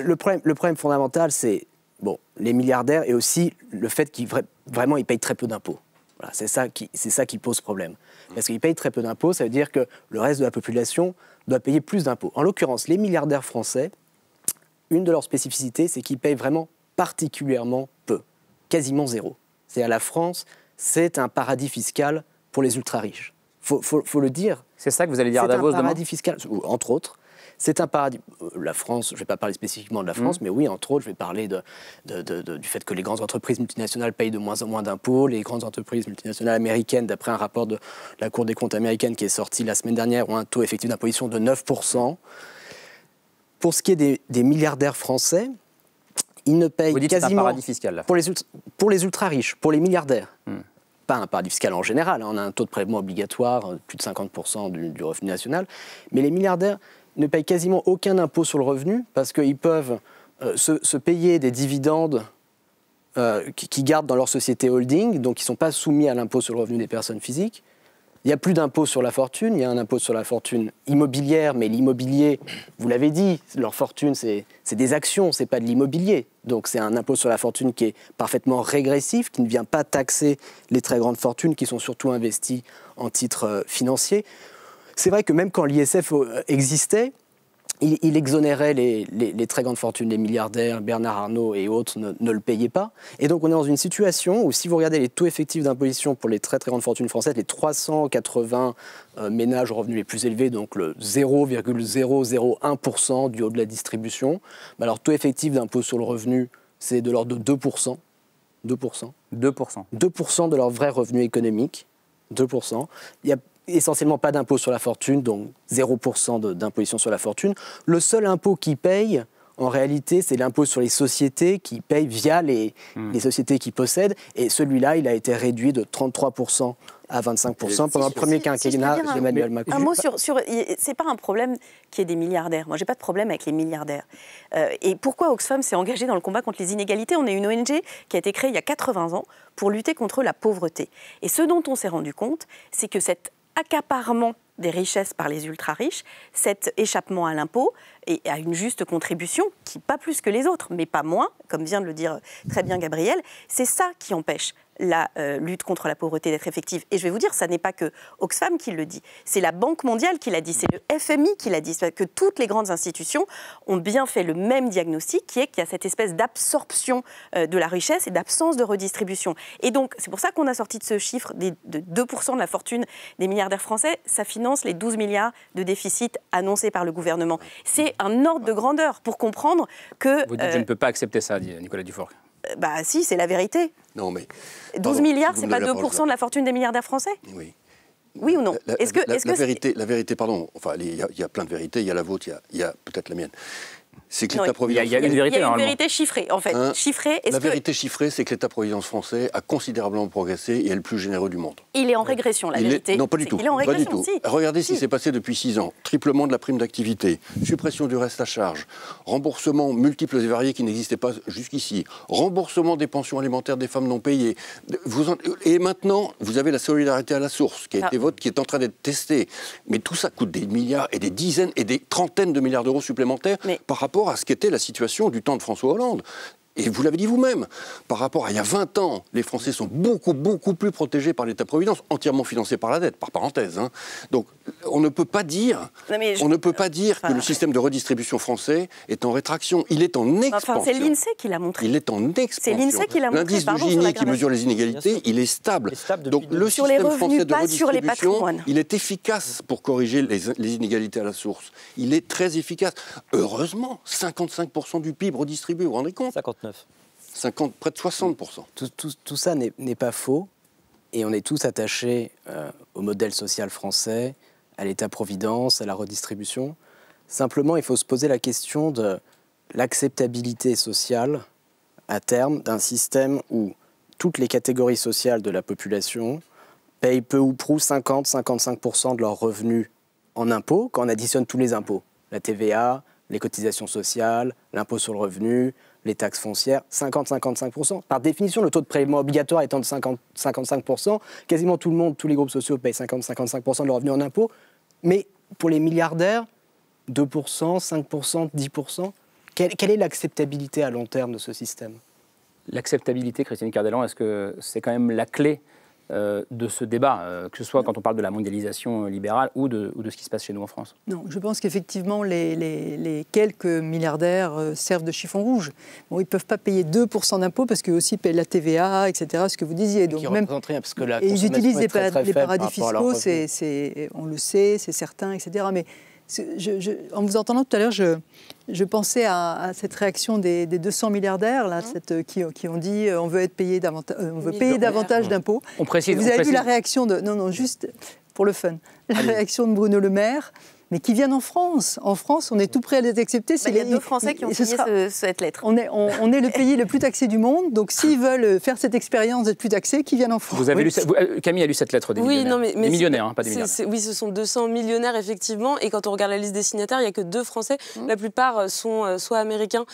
Le problème, le problème fondamental, c'est bon, les milliardaires et aussi le fait qu'ils vraiment ils payent très peu d'impôts. Voilà, c'est ça qui, c'est ça qui pose problème. Parce qu'ils payent très peu d'impôts, ça veut dire que le reste de la population doit payer plus d'impôts. En l'occurrence, les milliardaires français, une de leurs spécificités, c'est qu'ils payent vraiment particulièrement peu, quasiment zéro. C'est à la France, c'est un paradis fiscal pour les ultra-riches. Il faut, le dire. C'est ça que vous allez dire à Davos demain. un paradis fiscal, entre autres. C'est un paradis. Euh, la France, je ne vais pas parler spécifiquement de la France, mm. mais oui, entre autres, je vais parler de, du fait que les grandes entreprises multinationales payent de moins en moins d'impôts. Les grandes entreprises multinationales américaines, d'après un rapport de la Cour des comptes américaine qui est sorti la semaine dernière, ont un taux effectif d'imposition de 9%. Pour ce qui est des, milliardaires français, ils ne payent Vous dites quasiment. Un paradis fiscal, Pour les, pour les ultra-riches, pour les milliardaires. Mm. pas un paradis fiscal en général, hein. on a un taux de prélèvement obligatoire, euh, plus de 50% du, revenu national, mais les milliardaires ne payent quasiment aucun impôt sur le revenu parce qu'ils peuvent euh, se, payer des dividendes euh, qu'ils gardent dans leur société holding, donc ils ne sont pas soumis à l'impôt sur le revenu des personnes physiques. Il n'y a plus d'impôt sur la fortune, il y a un impôt sur la fortune immobilière, mais l'immobilier, vous l'avez dit, leur fortune, c'est des actions, c'est pas de l'immobilier. Donc c'est un impôt sur la fortune qui est parfaitement régressif, qui ne vient pas taxer les très grandes fortunes qui sont surtout investies en titres euh, financiers c'est vrai que même quand l'ISF euh, existait, il, exonérait les, très grandes fortunes, des milliardaires, Bernard Arnault et autres ne, le payaient pas. Et donc on est dans une situation où si vous regardez les taux effectifs d'imposition pour les très très grandes fortunes françaises, les 380 euh, ménages aux revenus les plus élevés, donc le 0,001% du haut de la distribution, bah alors taux effectif d'impôt sur le revenu, c'est de l'ordre de 2%. 2%. 2%. 2% de leur vrai revenu économique. 2%. Il y a essentiellement pas d'impôt sur la fortune, donc 0% d'imposition sur la fortune. Le seul impôt qu'ils payent, en réalité, c'est l'impôt sur les sociétés qui paye via les, hmm. les sociétés qui possèdent. Et celui-là, il a été réduit de 33% à 25% pendant le premier quinquennat d'Emmanuel Macron. Un mot sur, sur c'est pas un problème qui est des milliardaires. Moi, j'ai pas de problème avec les milliardaires. Euh, et pourquoi Oxfam s'est engagé dans le combat contre les inégalités On est une ONG qui a été créée il y a 80 ans pour lutter contre la pauvreté. Et ce dont on s'est rendu compte, c'est que cette accaparement des richesses par les ultra-riches, cet échappement à l'impôt, et à une juste contribution, qui pas plus que les autres, mais pas moins, comme vient de le dire très bien Gabriel, c'est ça qui empêche la euh, lutte contre la pauvreté d'être effective. Et je vais vous dire, ça n'est pas que Oxfam qui le dit, c'est la Banque mondiale qui l'a dit, c'est le FMI qui l'a dit, c'est que toutes les grandes institutions ont bien fait le même diagnostic, qui est qu'il y a cette espèce d'absorption euh, de la richesse et d'absence de redistribution. Et donc, c'est pour ça qu'on a sorti de ce chiffre des, de 2% de la fortune des milliardaires français, ça finance les 12 milliards de déficit annoncés par le gouvernement. C'est un ordre de grandeur pour comprendre que. Vous je ne euh, peux pas accepter ça, dit Nicolas Dufort. Euh, bah si, c'est la vérité. Non, mais. 12 milliards, c'est pas 2% de la fortune des milliardaires français Oui. Oui ou non la, Est-ce que, vérité, la vérité, pardon, enfin, il y, a plein de vérités, il y a la vôtre, il y a peut-être la mienne c'est que létat Il y a une vérité, chiffrée, en fait. Hein la vérité chiffrée, c'est que l'État-providence français a considérablement progressé et est le plus généreux du monde. Il est en régression, la vérité. Non, pas du tout. Regardez ce qui s'est passé depuis six ans. Triplement de la prime d'activité, suppression du reste à charge, remboursement multiples et variés qui n'existaient pas jusqu'ici, remboursement des pensions alimentaires des femmes non payées. Vous Et maintenant, vous avez la solidarité à la source, qui a été ah. votre, qui est en train d'être testée. Mais tout ça coûte des milliards et des dizaines et des trentaines de milliards d'euros supplémentaires par rapport à ce qu'était la situation du temps de François Hollande et vous l'avez dit vous-même, par rapport à il y a 20 ans, les Français sont beaucoup, beaucoup plus protégés par l'État-providence, entièrement financé par la dette, par parenthèse. Hein. Donc, on ne peut pas dire, on ne peut pas dire que le système de redistribution français est en rétraction. Il est en expansion. Enfin, c'est l'INSEE qui l'a montré. Il est en expansion. C'est l'INSEE qui l'a montré. L'indice de Gini qui mesure les inégalités, il est stable. stable Donc, le sur système français de redistribution, il est efficace pour corriger les, inégalités à la source. Il est très efficace. Heureusement, 55% du PIB redistribué, vous vous rendez compte 50, près de 60%. Tout, ça n'est pas faux, et on est tous attachés euh, au modèle social français, à l'État-providence, à la redistribution. Simplement, il faut se poser la question de l'acceptabilité sociale à terme d'un système où toutes les catégories sociales de la population payent peu ou prou 50-55% de leurs revenus en impôts quand on additionne tous les impôts, la TVA, les cotisations sociales, l'impôt sur le revenu, les taxes foncières, 50-55%. Par définition, le taux de prélèvement obligatoire étant de 55%, quasiment tout le monde, tous les groupes sociaux payent 50-55% de leurs revenus en impôts. Mais pour les milliardaires, 2%, 5%, 10%, quelle, est l'acceptabilité à long terme de ce système L'acceptabilité, Christine Cardellan, est-ce que c'est quand même la clé euh, de ce débat, euh, que ce soit quand on parle de la mondialisation euh, libérale ou de, ce qui se passe chez nous en France Non, je pense qu'effectivement, les, quelques milliardaires servent de chiffon rouge. Bon, ils ne peuvent pas payer 2% d'impôts parce qu'eux aussi paient la TVA, etc., ce que vous disiez. Donc, même, rien, parce que la ils utilisent les, paradis fiscaux, on le sait, c'est certain, etc. Mais en vous entendant tout à l'heure, je, pensais à, cette réaction des, 200 milliardaires là, mmh. euh, euh, qui, ont dit euh, on veut être payé davantage, on veut payer davantage d'impôts. On Vous avez vu la réaction de non non juste pour le fun, la réaction de Bruno Le Maire mais qui viennent en France. En France, on est tout prêt à les accepter. Bah, il y a deux Français qui ont signé cette lettre. On est, on, est le pays le plus taxé du monde, donc s'ils veulent faire cette expérience d'être plus taxés, qu'ils viennent en France. Vous avez lu, euh, Camille a lu cette lettre des oui, millionnaires. Non, mais, mais hein, pas Oui, ce sont 200 millionnaires, effectivement, et quand on regarde la liste des signataires, il n'y a que deux Français. Mmh. La plupart euh, sont euh, soit américains,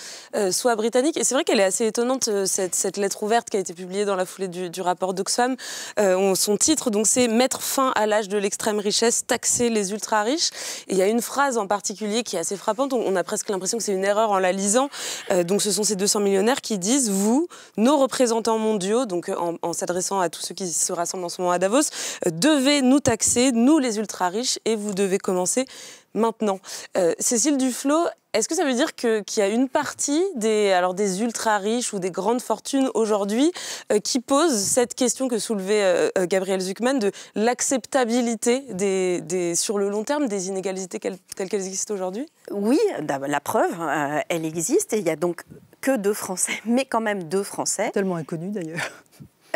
soit britanniques. Et c'est vrai qu'elle est assez étonnante, cette, lettre ouverte qui a été publiée dans la foulée du, rapport d'Oxfam. son titre, donc, c'est Mettre fin à l'âge de l'extrême richesse, taxer les ultra-riches il y a une phrase en particulier qui est assez frappante. On, a presque l'impression que c'est une erreur en la lisant. Euh, donc, ce sont ces 200 millionnaires qui disent Vous, nos représentants mondiaux, donc euh, en, s'adressant à tous ceux qui se rassemblent en ce moment à Davos, euh, devez nous taxer, nous les ultra riches, et vous devez commencer maintenant. Cécile Duflo, est-ce que ça veut dire qu'il y a une partie des, alors des ultra riches ou des grandes fortunes aujourd'hui euh, qui pose cette question que soulevait euh, euh, Gabriel Zuckman de l'acceptabilité des, sur le long terme des inégalités telles qu'elles existent aujourd'hui Oui, la preuve, elle existe et il y a donc que deux Français, mais quand même deux Français. Tellement inconnus d'ailleurs.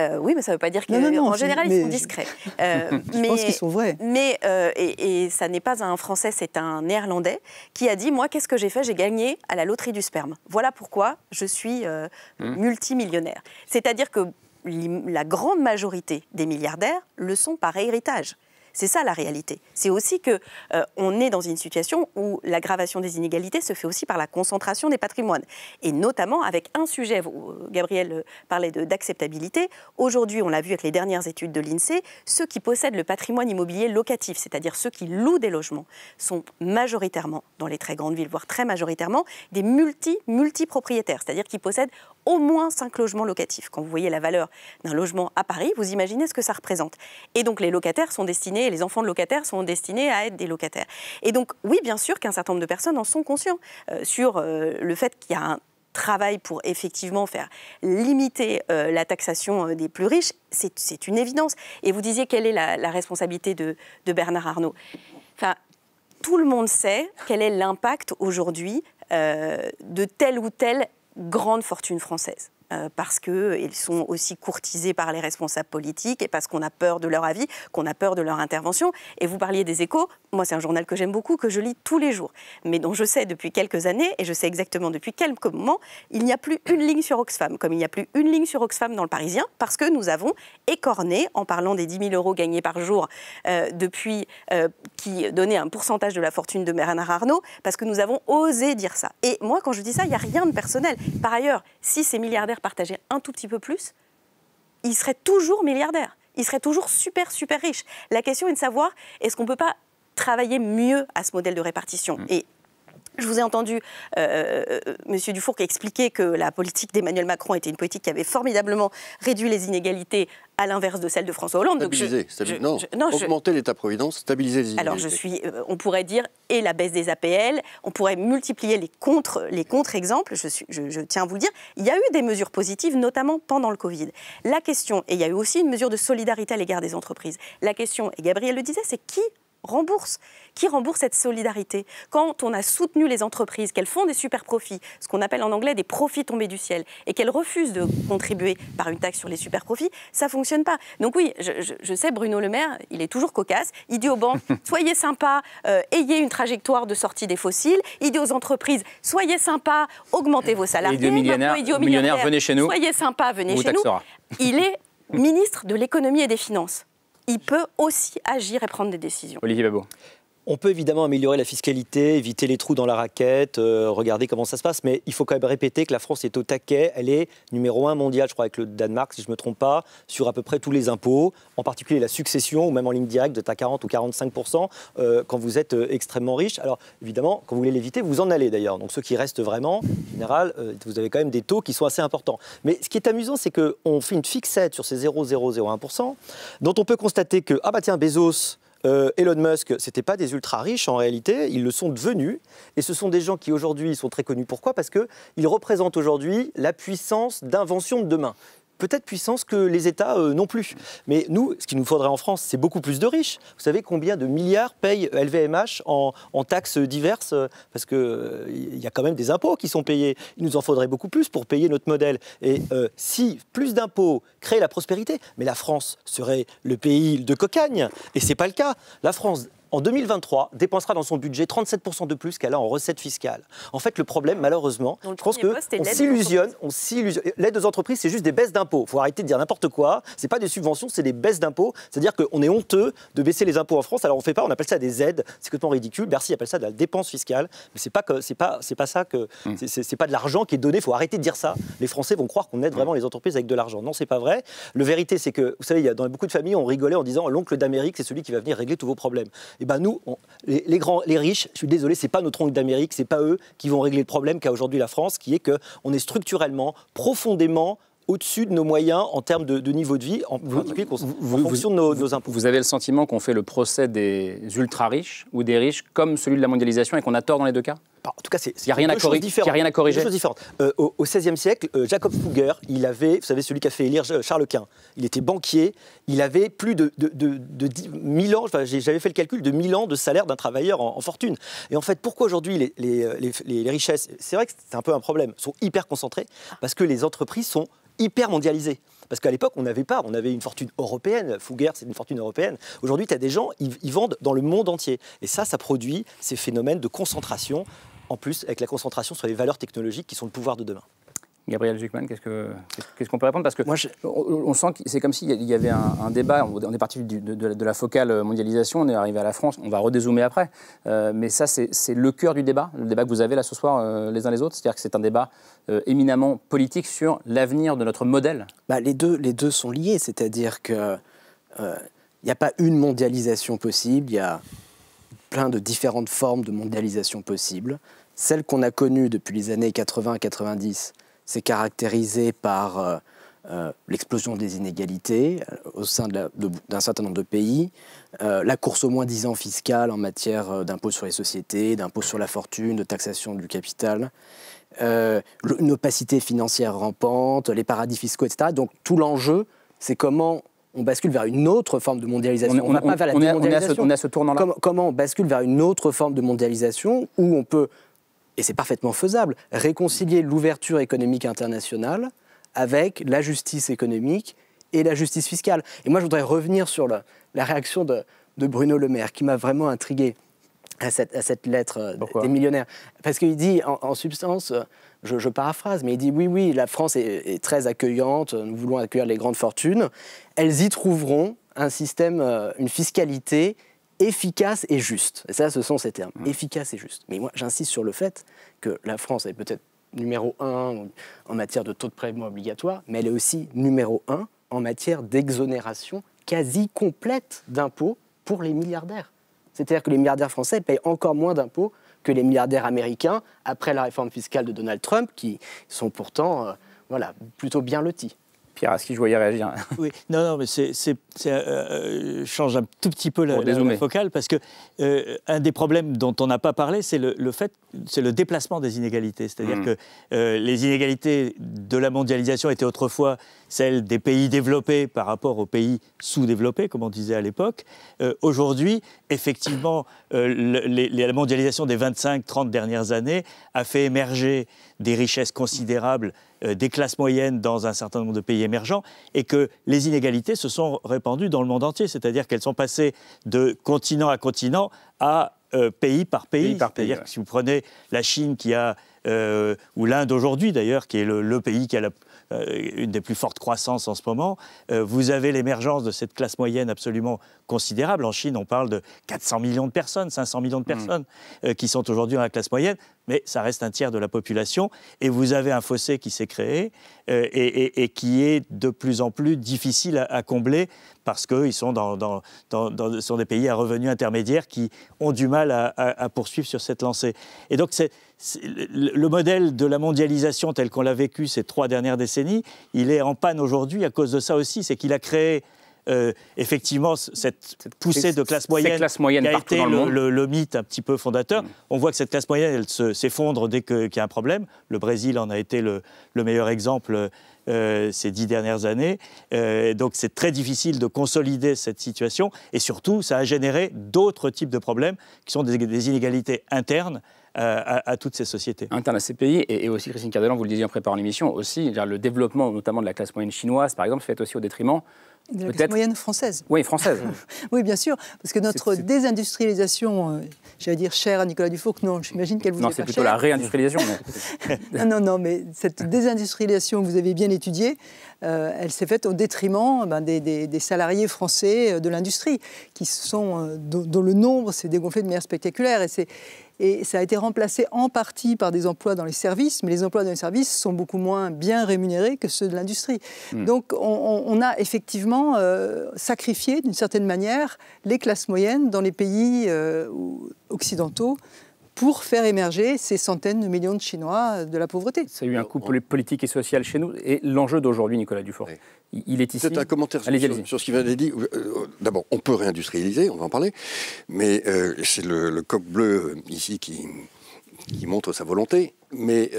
Euh, oui, mais ça ne veut pas dire qu'en général, ils sont discrets. je mais, pense euh, qu'ils sont vrais. Mais, euh, et, ça n'est pas un Français, c'est un Néerlandais qui a dit, moi, qu'est-ce que j'ai fait J'ai gagné à la loterie du sperme. Voilà pourquoi je suis mmh. multimillionnaire. C'est-à-dire que la grande majorité des milliardaires le sont par héritage. C'est ça la réalité. C'est aussi que euh, on est dans une situation où l'aggravation des inégalités se fait aussi par la concentration des patrimoines, et notamment avec un sujet. où Gabriel euh, parlait d'acceptabilité. Aujourd'hui, on l'a vu avec les dernières études de l'Insee, ceux qui possèdent le patrimoine immobilier locatif, c'est-à-dire ceux qui louent des logements, sont majoritairement dans les très grandes villes, voire très majoritairement, des multi multipropriétaires, c'est-à-dire qui possèdent au moins cinq logements locatifs. Quand vous voyez la valeur d'un logement à Paris, vous imaginez ce que ça représente. Et donc les locataires sont destinés, les enfants de locataires sont destinés à être des locataires. Et donc oui, bien sûr qu'un certain nombre de personnes en sont conscients euh, sur euh, le fait qu'il y a un travail pour effectivement faire limiter euh, la taxation des plus riches, c'est une évidence. Et vous disiez quelle est la, responsabilité de, Bernard Arnault. Enfin, tout le monde sait quel est l'impact aujourd'hui de telle ou telle grande fortune française. Euh, parce qu'ils sont aussi courtisés par les responsables politiques et parce qu'on a peur de leur avis, qu'on a peur de leur intervention. Et vous parliez des échos, moi c'est un journal que j'aime beaucoup, que je lis tous les jours, mais dont je sais depuis quelques années, et je sais exactement depuis quel moment, il n'y a plus une ligne sur Oxfam, comme il n'y a plus une ligne sur Oxfam dans le Parisien, parce que nous avons écorné, en parlant des 10 000 euros gagnés par jour euh, depuis, euh, qui donnait un pourcentage de la fortune de Bernard Arnault, parce que nous avons osé dire ça. Et moi quand je dis ça, il n'y a rien de personnel. Par ailleurs, si ces milliardaires partager un tout petit peu plus, il serait toujours milliardaire. Il serait toujours super, super riche. La question est de savoir, est-ce qu'on ne peut pas travailler mieux à ce modèle de répartition mm. Et je vous ai entendu, M. Euh, euh, Monsieur Dufour, qui expliquait que la politique d'Emmanuel Macron était une politique qui avait formidablement réduit les inégalités à l'inverse de celle de François Hollande. Stabiliser, augmenter l'État-providence, stabiliser les inégalités. Alors je suis, euh, on pourrait dire, et la baisse des APL, on pourrait multiplier les contre, les contre-exemples. Je, tiens à vous le dire, il y a eu des mesures positives, notamment pendant le Covid. La question, et il y a eu aussi une mesure de solidarité à l'égard des entreprises. La question, et Gabriel le disait, c'est qui rembourse Qui rembourse cette solidarité Quand on a soutenu les entreprises, qu'elles font des super profits, ce qu'on appelle en anglais des profits tombés du ciel, et qu'elles refusent de contribuer par une taxe sur les super profits, ça ne fonctionne pas. Donc oui, je, sais, Bruno Le Maire, il est toujours cocasse. Il dit aux banques, soyez sympas, euh, ayez une trajectoire de sortie des fossiles. Il dit aux entreprises, soyez sympas, augmentez vos salaires. Il dit aux millionnaires, venez chez nous. Soyez sympa, venez chez nous. Il est ministre de l'économie et des finances il peut aussi agir et prendre des décisions. Olivier Babot. On peut évidemment améliorer la fiscalité, éviter les trous dans la raquette, euh, regarder comment ça se passe, mais il faut quand même répéter que la France est au taquet, elle est numéro un mondial, je crois, avec le Danemark, si je ne me trompe pas, sur à peu près tous les impôts, en particulier la succession, ou même en ligne directe, de à 40 ou 45 euh, quand vous êtes euh, extrêmement riche. Alors évidemment, quand vous voulez l'éviter, vous en allez d'ailleurs. Donc ceux qui restent vraiment, en général, vous avez quand même des taux qui sont assez importants. Mais ce qui est amusant, c'est qu'on fait une fixette sur ces 0,001%, dont on peut constater que, ah bah tiens, Bezos, euh, Elon Musk, c'était pas des ultra riches en réalité, ils le sont devenus. Et ce sont des gens qui aujourd'hui sont très connus. Pourquoi Parce qu'ils représentent aujourd'hui la puissance d'invention de demain peut-être puissance que les États euh, non plus. Mais nous, ce qu'il nous faudrait en France, c'est beaucoup plus de riches. Vous savez combien de milliards paye LVMH en, taxes diverses euh, Parce qu'il euh, y a quand même des impôts qui sont payés. Il nous en faudrait beaucoup plus pour payer notre modèle. Et si plus d'impôts créent la prospérité, mais la France serait le pays de cocagne. Et ce n'est pas le cas. La France en 2023, dépensera dans son budget 37% de plus qu'elle a en recettes fiscales. En fait, le problème, malheureusement, je pense qu'on s'illusionne. On s'illusionne. L'aide aux entreprises, c'est juste des baisses d'impôts. Il faut arrêter de dire n'importe quoi. Ce n'est pas des subventions, c'est des baisses d'impôts. C'est-à-dire qu'on est honteux de baisser les impôts en France. Alors on ne fait pas, on appelle ça des aides. C'est complètement ridicule. Bercy appelle ça de la dépense fiscale. Mais ce n'est pas, pas, pas ça que. Hmm. C'est pas de l'argent qui est donné. Il faut arrêter de dire ça. Les Français vont croire qu'on aide hmm. vraiment les entreprises avec de l'argent. Non, c'est pas vrai. Le vérité, c'est que, vous savez, il dans beaucoup de familles, on rigolait en disant l'oncle d'Amérique, c'est celui qui va venir régler tous vos problèmes. Et eh ben nous, les, grands, les riches, je suis désolé, c'est pas notre oncle d'Amérique, c'est pas eux qui vont régler le problème qu'a aujourd'hui la France, qui est que on est structurellement, profondément au-dessus de nos moyens en termes de, niveau de vie, en, fonction de nos, impôts. Vous avez le sentiment qu'on fait le procès des ultra-riches ou des riches comme celui de la mondialisation et qu'on a tort dans les deux cas en tout cas, il n'y a rien à corriger. Il y a rien choses différentes. Euh, au XVIe siècle, euh, Jacob Fugger, il avait, vous savez, celui qui a fait élire euh, Charles Quint. Il était banquier. Il avait plus de, de, 1000 ans. j'avais fait le calcul de 1000 ans de salaire d'un travailleur en, fortune. Et en fait, pourquoi aujourd'hui les, richesses, c'est vrai que c'est un peu un problème, sont hyper concentrées parce que les entreprises sont hyper mondialisées. Parce qu'à l'époque, on n'avait pas, on avait une fortune européenne. Fugger, c'est une fortune européenne. Aujourd'hui, tu as des gens, ils, ils, vendent dans le monde entier. Et ça, ça produit ces phénomènes de concentration en plus avec la concentration sur les valeurs technologiques qui sont le pouvoir de demain. Gabriel Zuckman, qu'est-ce qu'on peut répondre Parce que Moi, on, sent que c'est comme s'il y avait un, débat. On est parti de, la focale mondialisation, on est arrivé à la France, on va redézoomer après. Euh, mais ça, c'est le cœur du débat, le débat que vous avez là ce soir euh, les uns les autres. C'est-à-dire que c'est un débat euh, éminemment politique sur l'avenir de notre modèle. Bah, les, deux, les deux sont liés, c'est-à-dire qu'il n'y a pas une mondialisation possible, il y a plein de différentes formes de mondialisation possibles. Celle qu'on a connue depuis les années 80-90 c'est caractérisée par euh, euh, l'explosion des inégalités euh, au sein d'un certain nombre de pays, la course au moins 10 ans fiscale en matière d'impôts sur les sociétés, d'impôts sur la fortune, de taxation du capital, une opacité financière rampante, les paradis fiscaux, etc. Donc tout l'enjeu, c'est comment on bascule vers une autre forme de mondialisation. On, on, pas la ce, tournant comment on bascule vers une autre forme de mondialisation où on peut et c'est parfaitement faisable, réconcilier l'ouverture économique internationale avec la justice économique et la justice fiscale. Et moi, je voudrais revenir sur la réaction de, Bruno Le Maire, qui m'a vraiment intrigué à cette, lettre euh, des millionnaires. Parce qu'il dit, en, substance, euh, je, paraphrase, mais il dit oui, oui, la France est, très accueillante, nous voulons accueillir les grandes fortunes, elles y trouveront un système, euh, une fiscalité efficace et juste. Et ça, ce sont ces termes, efficace et juste. Mais moi, j'insiste sur le fait que la France est peut-être numéro un en matière de taux de prélèvement obligatoire, mais elle est aussi numéro un en matière d'exonération quasi complète d'impôts pour les milliardaires. C'est-à-dire que les milliardaires français payent encore moins d'impôts que les milliardaires américains après la réforme fiscale de Donald Trump, qui sont pourtant euh, voilà, plutôt bien lotis ce que je voyais réagir. Oui, non, non, mais c'est, euh, euh, change un tout petit peu la, focale parce que euh, un des problèmes dont on n'a pas parlé, c'est le, fait, c'est le déplacement des inégalités. C'est-à-dire mm. que les inégalités de la mondialisation étaient autrefois celles des pays développés par rapport aux pays sous-développés, comme on disait à l'époque. aujourd'hui, effectivement, la mondialisation des 25-30 dernières années a fait émerger des richesses considérables. Euh, des classes moyennes dans un certain nombre de pays émergents et que les inégalités se sont répandues dans le monde entier, c'est-à-dire qu'elles sont passées de continent à continent à euh, pays par pays. c'est-à-dire que si vous prenez la Chine qui a, euh, ou l'Inde aujourd'hui d'ailleurs, qui est le, le pays qui a la euh, une des plus fortes croissances en ce moment. Euh, vous avez l'émergence de cette classe moyenne absolument considérable. En Chine, on parle de 400 millions de personnes, 500 millions de mm. personnes euh, qui sont aujourd'hui dans la classe moyenne, mais ça reste un tiers de la population. Et vous avez un fossé qui s'est créé et, qui est de plus en plus difficile à, combler parce qu'ils sont dans, sont des pays à revenus intermédiaires qui ont du mal à poursuivre sur cette lancée. Et donc, c'est le modèle de la mondialisation tel qu'on l'a vécu ces trois dernières décennies, il est en panne aujourd'hui à cause de ça aussi. C'est qu'il a créé euh, effectivement cette poussée de classe moyenne, classes moyennes qui a été le, mythe un petit peu fondateur. Mm. On voit que cette classe moyenne, elle s'effondre dès qu'il y a un problème. Le Brésil en a été le, meilleur exemple euh, ces dix dernières années. Euh, donc c'est très difficile de consolider cette situation. Et surtout, ça a généré d'autres types de problèmes qui sont des inégalités internes euh, à, toutes ces sociétés. Interne à ces pays, et, aussi Christine Cardelan, vous le disiez en préparant l'émission, aussi le développement notamment de la classe moyenne chinoise, par exemple, fait aussi au détriment de la classe moyenne française. Oui, française. oui, bien sûr, parce que notre désindustrialisation, euh, j'allais dire chère à Nicolas Dufour, non, j'imagine qu'elle vous non, c'est plutôt la réindustrialisation. non, non, non, mais cette désindustrialisation que vous avez bien étudiée euh, elle s'est faite au détriment eh ben, des, salariés français euh, de l'industrie, qui sont, euh, dont le nombre s'est dégonflé de manière spectaculaire. Et ça a été remplacé en partie par des emplois dans les services, mais les emplois dans les services sont beaucoup moins bien rémunérés que ceux de l'industrie. Hmm. Donc on, a effectivement sacrifié d'une certaine manière les classes moyennes dans les pays occidentaux pour faire émerger ces centaines de millions de Chinois euh, de la pauvreté. Ça a eu un coup euh, politique et social chez nous. Et l'enjeu d'aujourd'hui, Nicolas Dufort, il est ici. Peut-être un commentaire sur, ce qui vient d'être dit. Euh, d'abord, on peut réindustrialiser, on va en parler, mais c'est le, coq bleu ici qui, qui montre sa volonté. Mais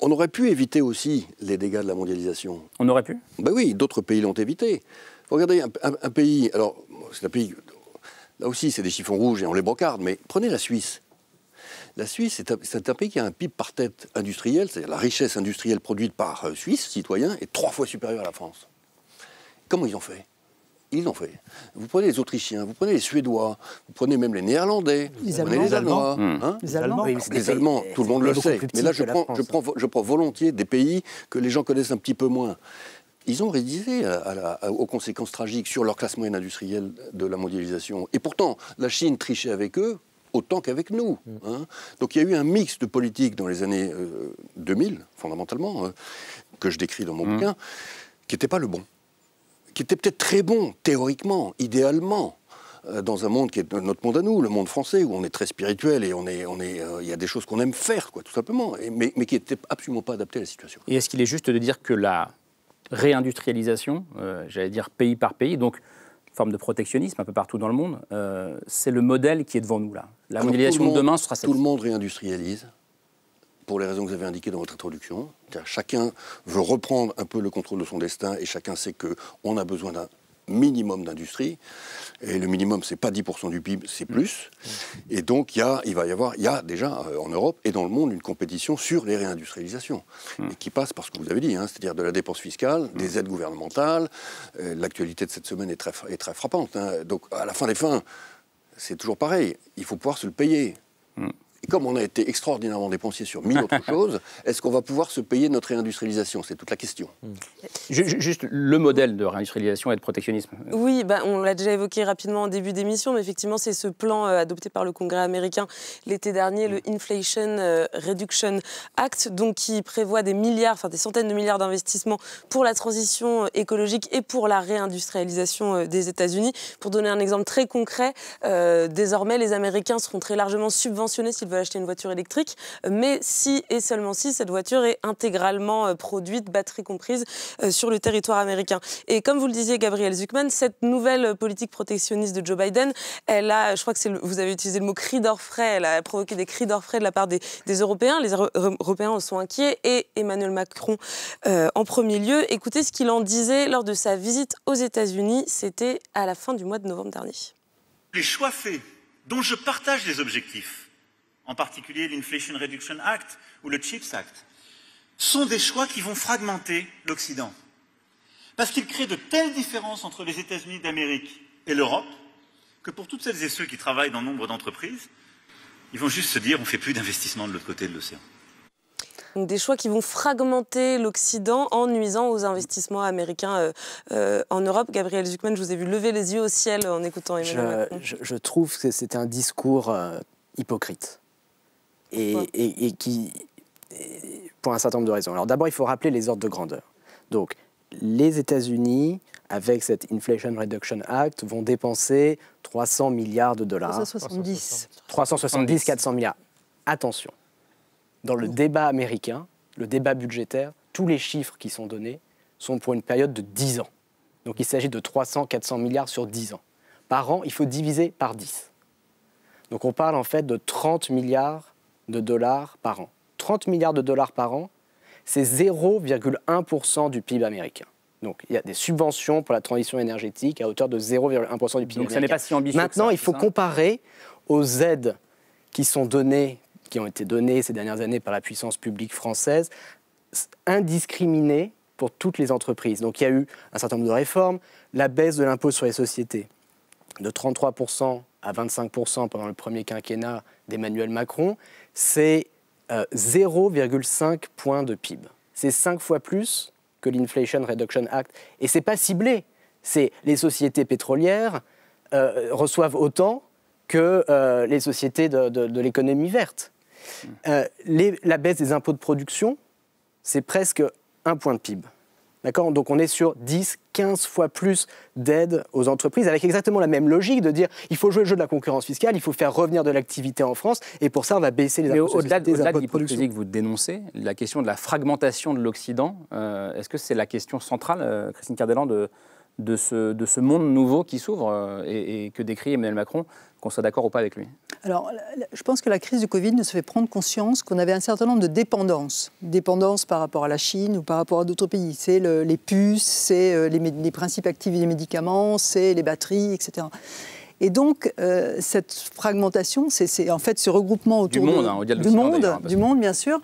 on aurait pu éviter aussi les dégâts de la mondialisation. On aurait pu Ben oui, d'autres pays l'ont évité. Regardez, un, un pays, alors c'est un pays, là aussi c'est des chiffons rouges et on les brocarde, mais prenez la Suisse. La Suisse, c'est un, pays qui a un PIB par tête industriel, c'est-à-dire la richesse industrielle produite par euh, Suisse, citoyen, est trois fois supérieure à la France. Comment ils ont fait ils ont fait. Vous prenez les Autrichiens, vous prenez les Suédois, vous prenez même les Néerlandais, les vous prenez hmm. hein les Allemands. les Allemands, tout le monde le sait. Mais là, je prends, volontiers des pays que les gens connaissent un petit peu moins. Ils ont rédigé euh, aux conséquences tragiques sur leur classement moyenne de la mondialisation. Et pourtant, la Chine trichait avec eux, autant qu'avec nous. Mm. Hein. Donc il y a eu un mix de politique dans les années 2000, euh, fondamentalement, euh, que je décris dans mon mm. bouquin, qui n'était pas le bon. Qui était peut-être très bon, théoriquement, idéalement, euh, dans un monde qui est notre monde à nous, le monde français, où on est très spirituel et on est, on est, il y a des choses qu'on aime faire, quoi, tout simplement, et, mais, mais, qui n'étaient absolument pas adapté à la situation. Et est-ce qu'il est juste de dire que la réindustrialisation, j'allais dire pays par pays, donc forme de protectionnisme un peu partout dans le monde. Euh, c'est le modèle qui est devant nous là. La mondialisation de demain sera celle-ci. Tout le monde réindustrialise pour les raisons que vous avez indiquées dans votre introduction. Chacun veut reprendre un peu le contrôle de son destin et chacun sait qu'on a besoin d'un minimum d'industrie. Et le minimum, c'est pas 10% du PIB, c'est plus. Et donc, il va y avoir, il y a déjà euh, en Europe et dans le monde une compétition sur les réindustrialisations, hmm. qui passe par ce que vous avez dit, hein, c'est-à-dire de la dépense fiscale, hmm. des aides gouvernementales. Euh, l'actualité de cette semaine est très, frappante. Hein. Donc, à la fin des fins, c'est toujours pareil. Il faut pouvoir se le payer comme on a été extraordinairement dépensier sur mille autres choses, est-ce qu'on va pouvoir se payer notre réindustrialisation C'est toute la question. Hmm. Juste le modèle de réindustrialisation et de protectionnisme. Oui, bah, on l'a déjà évoqué rapidement en début d'émission, mais effectivement, c'est ce plan euh, adopté par le Congrès américain l'été dernier, le hmm. Inflation euh, Reduction Act, donc qui prévoit des milliards, enfin des centaines de milliards d'investissements pour la transition euh, écologique et pour la réindustrialisation des États-Unis. Pour donner un exemple très concret, désormais, les Américains seront très largement subventionnés s'ils veulent acheter une voiture électrique, euh, mais si et seulement si cette voiture est intégralement euh, produite, batterie comprise, euh, sur le territoire américain. Et comme vous le disiez, Gabriel Zuckman, cette nouvelle politique protectionniste de Joe Biden, elle a, je crois que vous avez utilisé le mot cri d'orfraie, elle a provoqué des cris d'orfraie de la part des, Européens. Les Européens en sont inquiets et Emmanuel Macron en premier lieu. Écoutez ce qu'il en disait lors de sa visite aux États-Unis, c'était à la fin du mois de novembre dernier. Les choix faits, dont je partage les objectifs, en particulier l'Inflation Reduction Act ou le CHIPS Act, sont des choix qui vont fragmenter l'Occident. Parce qu'ils créent de telles différences entre les États-Unis d'Amérique et l'Europe que pour toutes celles et ceux qui travaillent dans nombre d'entreprises, ils vont juste se dire on ne fait plus d'investissement de l'autre côté de l'océan. Donc des choix qui vont fragmenter l'Occident en nuisant aux investissements américains euh, euh, en Europe. Gabriel Zucman, je vous ai vu lever les yeux au ciel en écoutant Emmanuel je, Je, trouve que c'était un discours euh, hypocrite et, qui, pour un certain nombre de raisons. Alors d'abord, il faut rappeler les ordres de grandeur. Donc, les États-Unis, avec cet Inflation Reduction Act, vont dépenser 300 milliards de dollars. 370. 370, 400 milliards. Attention, dans le débat américain, le débat budgétaire, tous les chiffres qui sont donnés sont pour une période de 10 ans. Donc il s'agit de 300, 400 milliards sur 10 ans. Par an, il faut diviser par 10. Donc on parle en fait de 30 milliards de dollars par an. 30 milliards de dollars par an, c'est 0,1% du PIB américain. Donc il y a des subventions pour la transition énergétique à hauteur de 0,1% du PIB. Donc américain. n'est pas si ambitieux. Maintenant, il faut comparer aux aides qui sont données, qui ont été données ces dernières années par la puissance publique française, indiscriminées pour toutes les entreprises. Donc il y a eu un certain nombre de réformes, la baisse de l'impôt sur les sociétés de 33% à 25% pendant le premier quinquennat d'Emmanuel Macron, c'est 0,5 euh, point de PIB. C'est 5 fois plus que l'Inflation Reduction Act. Et c'est pas ciblé. C'est les sociétés pétrolières euh, reçoivent autant que euh, les sociétés de, l'économie verte. la baisse des impôts de production, c'est presque un point de PIB. D'accord Donc on est sur 10, 15 fois plus d'aide aux entreprises, avec exactement la même logique de dire il faut jouer le jeu de la concurrence fiscale, il faut faire revenir de l'activité en France, et pour ça on va baisser les impôts. Au-delà des l'hypothèse que vous dénoncez, la question de la fragmentation de l'Occident, euh, est-ce que c'est la question centrale, euh, Christine Cardellan, de, ce, monde nouveau qui s'ouvre euh, et que décrit Emmanuel Macron, qu'on soit d'accord ou pas avec lui alors, je pense que la crise du Covid nous fait prendre conscience qu'on avait un certain nombre de dépendances. Dépendances par rapport à la Chine ou par rapport à d'autres pays. C'est les puces, c'est euh, les, principes actifs des médicaments, c'est les batteries, etc. Et donc, euh, cette fragmentation, c'est en fait ce regroupement autour du monde, hein, du, monde du monde, bien sûr.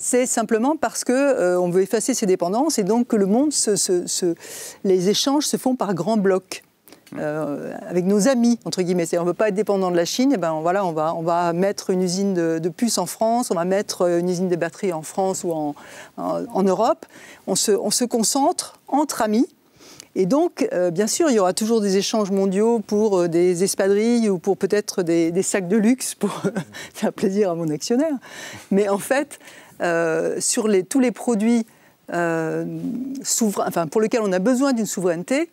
C'est simplement parce qu'on euh, veut effacer ces dépendances et donc que le monde, les échanges se font par grands blocs. Euh, avec nos amis, entre guillemets. on ne veut pas être dépendant de la Chine, et eh ben voilà, on va, on va mettre une usine de, puces en France, on va mettre euh, une usine de batteries en France ou en, en, Europe. On se, on se concentre entre amis. Et donc, euh, bien sûr, il y aura toujours des échanges mondiaux pour des espadrilles ou pour peut-être des, sacs de luxe pour faire plaisir à mon actionnaire. Mais en fait, sur les, tous les produits enfin, pour lesquels on a besoin d'une souveraineté,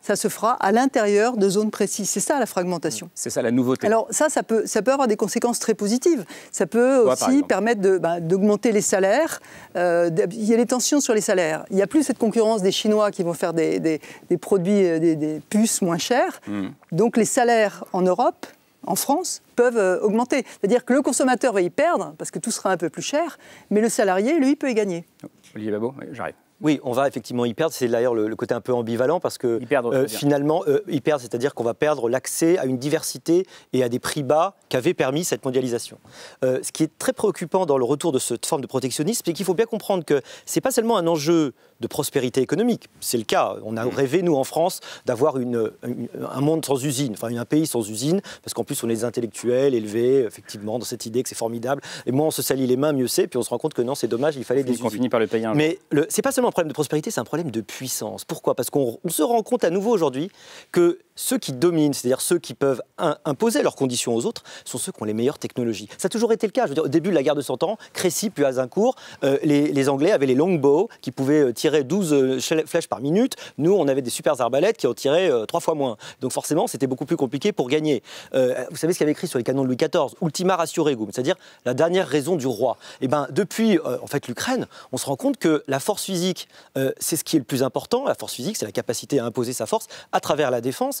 ça se fera à l'intérieur de zones précises. C'est ça la fragmentation. Mm. C'est ça la nouveauté. Alors ça, ça peut, ça peut avoir des conséquences très positives. Ça peut aussi permettre ben, d'augmenter les salaires. Euh, il y a les tensions sur les salaires. Il n'y a plus cette concurrence des Chinois qui vont faire des, produits, euh, des, puces moins chères. Mm. Donc les salaires en Europe en France peuvent euh, augmenter. C'est-à-dire que le consommateur va y perdre parce que tout sera un peu plus cher, mais le salarié, lui, peut y gagner. Oh, Olivier Babot, j'arrive. Oui, on va effectivement y perdre. C'est d'ailleurs le, côté un peu ambivalent parce que euh, finalement, euh, y perdre, c'est-à-dire qu'on va perdre l'accès à une diversité et à des prix bas qu'avait permis cette mondialisation. Euh, ce qui est très préoccupant dans le retour de cette forme de protectionnisme, c'est qu'il faut bien comprendre que ce n'est pas seulement un enjeu de prospérité économique. C'est le cas. On a mm. rêvé, nous, en France, d'avoir un monde sans usine, enfin un pays sans usine, parce qu'en plus, on est des intellectuels élevés, effectivement, dans cette idée que c'est formidable. Et moi, on se salit les mains, mieux c'est. Puis on se rend compte que non, c'est dommage, il fallait des usines. par le payer. Mais ce n'est pas seulement un problème de prospérité, c'est un problème de puissance. Pourquoi Parce qu'on se rend compte à nouveau aujourd'hui que ceux qui dominent, c'est-à-dire ceux qui peuvent imposer leurs conditions aux autres, sont ceux qui ont les meilleures technologies. Ça a toujours été le cas. Je veux dire, au début de la guerre de 100 ans, Crécy puis Azincourt, euh, les, Anglais avaient les longbows qui pouvaient euh, tirer 12 euh, flèches par minute. Nous, on avait des super arbalètes qui en tiraient trois fois moins. Donc forcément, c'était beaucoup plus compliqué pour gagner. vous savez ce qu'il avait écrit sur les canons de Louis XIV Ultima ratio regum, c'est-à-dire la dernière raison du roi. Et eh ben depuis, en fait, l'Ukraine, on se rend compte que la force physique, c'est ce qui est le plus important. La force physique, c'est la capacité à imposer sa force à travers la défense.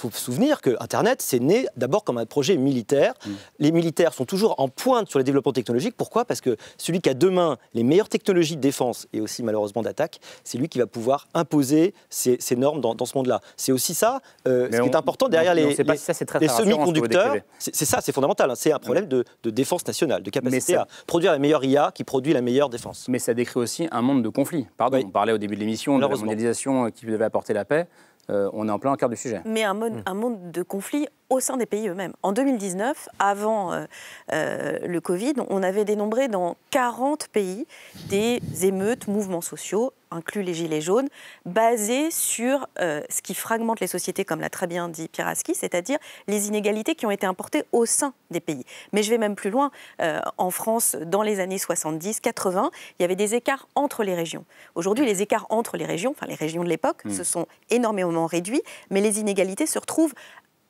faut se souvenir que Internet, c'est né d'abord comme un projet militaire. Mm. Les militaires sont toujours en pointe sur les développements technologiques. Pourquoi Parce que celui qui a demain les meilleures technologies de défense et aussi malheureusement d'attaque, c'est lui qui va pouvoir imposer ces, normes dans, ce monde-là. C'est aussi ça, euh, ce qui est important derrière les, semi-conducteurs. C'est ça, c'est fondamental. Hein. C'est un problème de, défense nationale, de capacité à produire la meilleure IA qui produit la meilleure défense. Mais ça décrit aussi un monde de conflits. Pardon, on parlait au début de l'émission de la mondialisation qui devait apporter la paix. Euh, on est en plein cœur du sujet. Mais un, Mm. un monde de conflit au sein des pays eux-mêmes. En 2019, avant euh, euh, le Covid, on avait dénombré dans 40 pays des émeutes, mouvements sociaux, inclus les Gilets jaunes, basés sur euh, ce qui fragmente les sociétés, comme l'a très bien dit Pieraski, c'est-à-dire les inégalités qui ont été importées au sein des pays. Mais je vais même plus loin. en France, dans les années 70-80, il y avait des écarts entre les régions. Aujourd'hui, les écarts entre les régions, enfin les régions de l'époque, mmh. se sont énormément réduits, mais les inégalités se retrouvent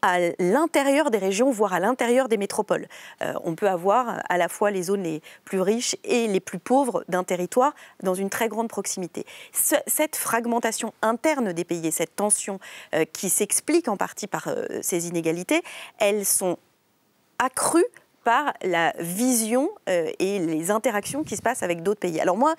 à l'intérieur des régions, voire à l'intérieur des métropoles. Euh, on peut avoir à la fois les zones les plus riches et les plus pauvres d'un territoire dans une très grande proximité. cette fragmentation interne des pays et cette tension euh, qui s'explique en partie par euh, ces inégalités, elles sont accrues par la vision euh, et les interactions qui se passent avec d'autres pays. Alors moi,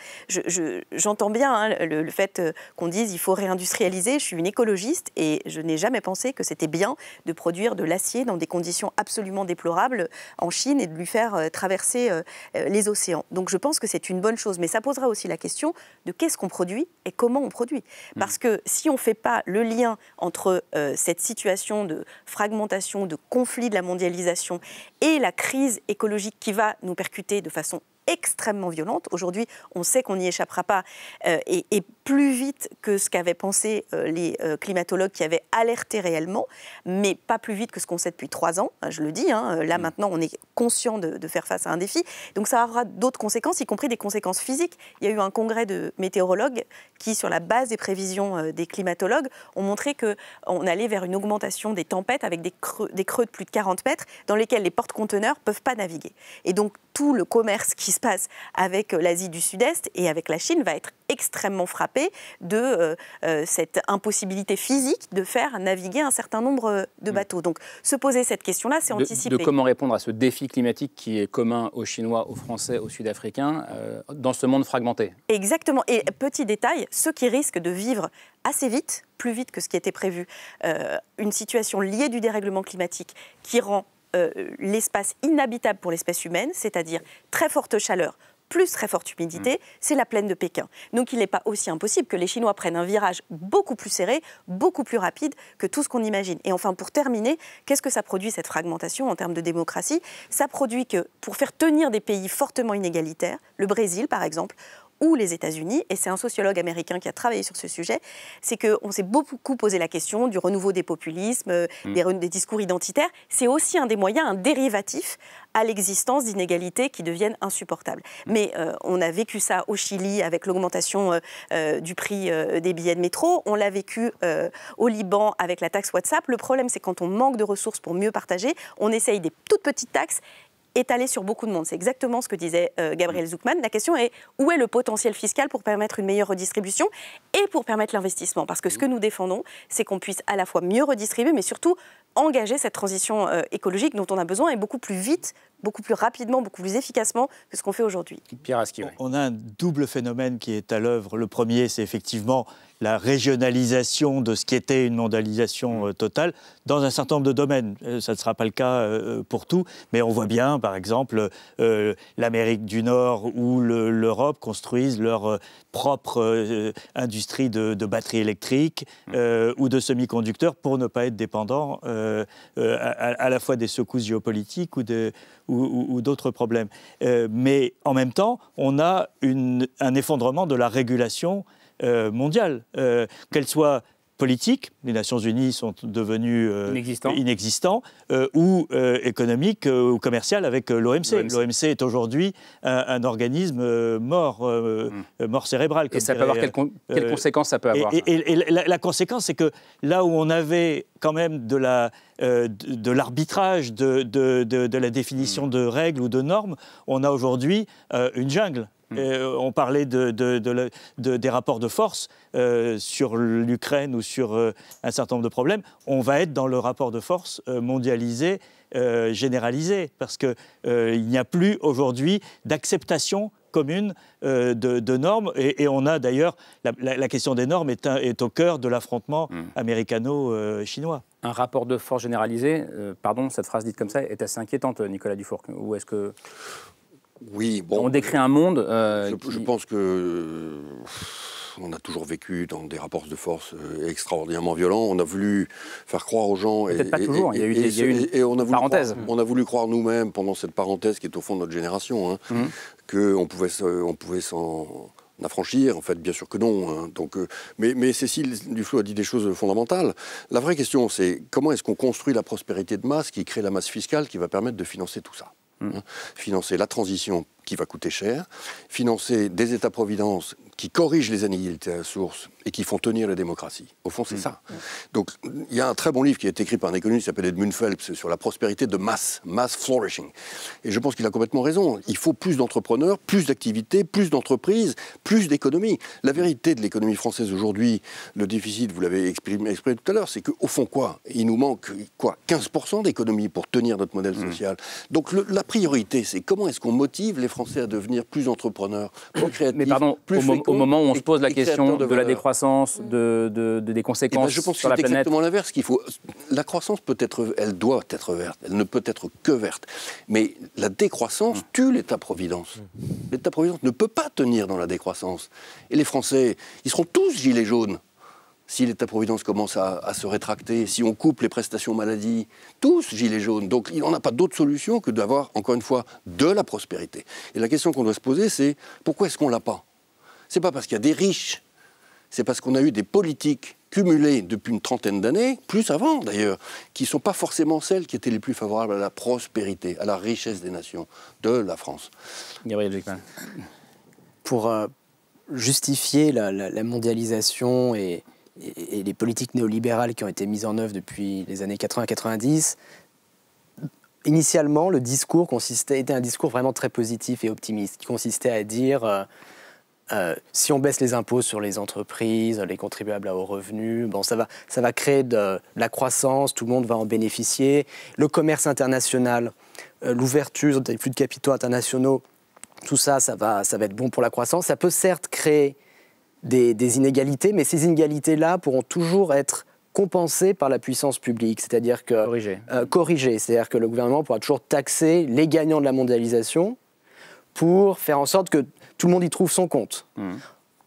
j'entends je, bien hein, le, fait euh, qu'on dise il faut réindustrialiser. Je suis une écologiste et je n'ai jamais pensé que c'était bien de produire de l'acier dans des conditions absolument déplorables en Chine et de lui faire euh, traverser les océans. Donc je pense que c'est une bonne chose, mais ça posera aussi la question de qu'est-ce qu'on produit et comment on produit. Mmh. Parce que si on ne fait pas le lien entre cette situation de fragmentation, de conflit de la mondialisation et la crise crise écologique qui va nous percuter de façon extrêmement violente. Aujourd'hui, on sait qu'on n'y échappera pas euh, et, plus vite que ce qu'avaient pensé euh, les euh, climatologues qui avaient alerté réellement, mais pas plus vite que ce qu'on sait depuis trois ans, hein, je le dis. Hein, là, mm. maintenant, on est conscient de, faire face à un défi. Donc, ça aura d'autres conséquences, y compris des conséquences physiques. Il y a eu un congrès de météorologues qui, sur la base des prévisions des climatologues, ont montré qu'on allait vers une augmentation des tempêtes avec des creux, des creux de plus de 40 mètres dans lesquels les porte conteneurs ne peuvent pas naviguer. Et donc, tout le commerce qui se passe avec euh, l'Asie du Sud-Est et avec la Chine va être extrêmement frappée de euh, euh, cette impossibilité physique de faire naviguer un certain nombre de mm. bateaux. Donc se poser cette question-là, c'est anticiper. De comment répondre à ce défi climatique qui est commun aux Chinois, aux Français, aux Sud-Africains, dans ce monde fragmenté. Exactement. Et petit détail, ceux qui risquent de vivre assez vite, plus vite que ce qui était prévu, une situation liée du dérèglement climatique qui rend euh, l'espace inhabitable pour l'espèce humaine, c'est-à-dire très forte chaleur, plus très forte humidité, mm. c'est la plaine de Pékin. Donc il n'est pas aussi impossible que les Chinois prennent un virage beaucoup plus serré, beaucoup plus rapide que tout ce qu'on imagine. Et enfin, pour terminer, qu'est-ce que ça produit cette fragmentation en termes de démocratie Ça produit que pour faire tenir des pays fortement inégalitaires, le Brésil par exemple, ou les États-Unis, et c'est un sociologue américain qui a travaillé sur ce sujet, c'est qu'on s'est beaucoup posé la question du renouveau des populismes, euh, mm. des, discours identitaires. C'est aussi un des moyens, un dérivatif à l'existence d'inégalités qui deviennent insupportables. Mm. Mais euh, on a vécu ça au Chili avec l'augmentation euh, du prix des billets de métro, on l'a vécu au Liban avec la taxe WhatsApp. Le problème, c'est quand on manque de ressources pour mieux partager, on essaye des toutes petites taxes étalé sur beaucoup de monde. C'est exactement ce que disait euh, Gabriel Zucman. La question est où est le potentiel fiscal pour permettre une meilleure redistribution et pour permettre l'investissement Parce que ce que nous défendons, c'est qu'on puisse à la fois mieux redistribuer, mais surtout engager cette transition euh, écologique dont on a besoin et beaucoup plus vite beaucoup plus rapidement, beaucoup plus efficacement que ce qu'on fait aujourd'hui. Pierre On a un double phénomène qui est à l'œuvre. Le premier, c'est effectivement la régionalisation de ce qui était une mondialisation euh, totale dans un certain nombre de domaines. Euh, ça ne sera pas le cas euh, pour tout, mais on voit bien, par exemple, l'Amérique du Nord ou l'Europe construisent leur propre euh, industrie de, batteries électriques mm. euh, ou de semi-conducteurs pour ne pas être dépendant euh, à, la fois des secousses géopolitiques ou, de, ou, d'autres problèmes. mais en même temps, on a un effondrement de la régulation mondiale, qu'elle soit Politique, les Nations Unies sont devenues Inexistant. Euh, inexistantes, euh, ou économique euh, économiques ou commerciales avec l'OMC. L'OMC est aujourd'hui un, organisme mort, hmm. mort cérébral. et ça peut avoir quelles conséquences ça peut avoir Et, la, conséquence, c'est que là où on avait quand même de la de, l'arbitrage, de, de, la définition hmm. de règles ou de normes, on a aujourd'hui une jungle. Mm. Euh, on parlait des rapports de force euh, sur l'Ukraine ou sur euh, un certain nombre de problèmes. On va être dans le rapport de force mondialisé, généralisé, parce qu'il n'y a plus aujourd'hui d'acceptation commune de, normes. Et, on a d'ailleurs, la, question des normes est, au cœur de l'affrontement mm. américano-chinois. Un rapport de force généralisé, pardon, cette phrase dite comme ça est assez inquiétante, Nicolas Dufour. Ou est-ce que oui, bon. On décrit un monde. Euh, je, pense que. Euh, on a toujours vécu dans des rapports de force euh, extraordinairement violents. On a voulu faire croire aux gens. Peut-être pas toujours. Il y a eu, et, on a voulu parenthèse. on a voulu croire nous-mêmes pendant cette parenthèse qui est au fond de notre génération hein, mhm. qu'on pouvait, on pouvait s'en affranchir En fait, bien sûr que non. Hein. Donc, mais, mais Cécile Duflo a dit des choses fondamentales. La vraie question, c'est comment est-ce qu'on construit la prospérité de masse qui crée la masse fiscale qui va permettre de financer tout ça Hein, financer la transition qui va coûter cher, financer des États-providence qui corrigent les inégalités à la source et qui font tenir la démocratie. Au fond, c'est mm. ça. Mm. Donc, il y a un très bon livre qui a été écrit par un économiste qui s'appelle Edmund Phelps sur la prospérité de masse, mass flourishing. Et je pense qu'il a complètement raison. Il faut plus d'entrepreneurs, plus d'activités, plus d'entreprises, plus d'économie. La vérité de l'économie française aujourd'hui, le déficit, vous l'avez exprimé, tout à l'heure, c'est qu'au fond, quoi Il nous manque quoi 15% d'économie pour tenir notre modèle mm. social. Donc, la priorité, c'est comment est-ce qu'on motive les Français à devenir plus entrepreneur, plus créatifs. Mais pardon, au, moment où on se pose la question de, la décroissance, de, de, des conséquences planète... Eh ben, je pense que C'est exactement l'inverse qu'il faut. La croissance peut être, elle doit être verte, elle ne peut être que verte. Mais la décroissance tue l'État-providence. L'État-providence ne peut pas tenir dans la décroissance. Et les Français, ils seront tous gilets jaunes si l'État-providence commence à, se rétracter, si on coupe les prestations maladie, tous gilets jaunes. Donc il en a pas d'autre solution que d'avoir, encore une fois, de la prospérité. Et la question qu'on doit se poser, c'est pourquoi est-ce qu'on l'a pas C'est pas parce qu'il y a des riches, c'est parce qu'on a eu des politiques cumulées depuis une trentaine d'années, plus avant d'ailleurs, qui ne sont pas forcément celles qui étaient les plus favorables à la prospérité, à la richesse des nations, de la France. Gabriel Pour euh, justifier la mondialisation et, et, les politiques néolibérales qui ont été mises en œuvre depuis les années 80-90, initialement, le discours consistait, était un discours vraiment très positif et optimiste, qui consistait à dire euh, euh, si on baisse les impôts sur les entreprises, les contribuables à haut revenu, bon, ça, va, ça va créer de, la croissance, tout le monde va en bénéficier. Le commerce international, euh, l'ouverture des flux de capitaux internationaux, tout ça, ça va, ça va être bon pour la croissance. Ça peut certes créer des, inégalités, mais ces inégalités-là pourront toujours être compensées par la puissance publique, c'est-à-dire que corrigé, euh, c'est-à-dire que le gouvernement pourra toujours taxer les gagnants de la mondialisation pour faire en sorte que tout le monde y trouve son compte. Hmm.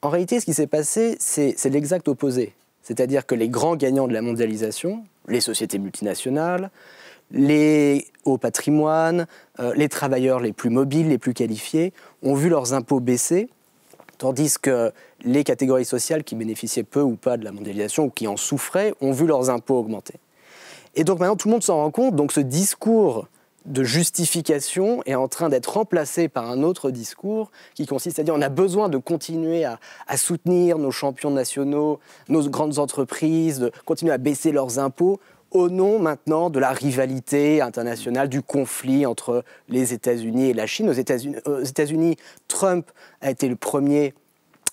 En réalité, ce qui s'est passé, c'est l'exact opposé, c'est-à-dire que les grands gagnants de la mondialisation, les sociétés multinationales, les hauts patrimoines, euh, les travailleurs les plus mobiles, les plus qualifiés, ont vu leurs impôts baisser Tandis que les catégories sociales qui bénéficiaient peu ou pas de la mondialisation ou qui en souffraient ont vu leurs impôts augmenter. Et donc maintenant, tout le monde s'en rend compte. Donc ce discours de justification est en train d'être remplacé par un autre discours qui consiste à dire on a besoin de continuer à, à, soutenir nos champions nationaux, nos grandes entreprises, de continuer à baisser leurs impôts au nom maintenant de la rivalité internationale, du conflit entre les États-Unis et la Chine. Aux États-Unis, Trump a été le premier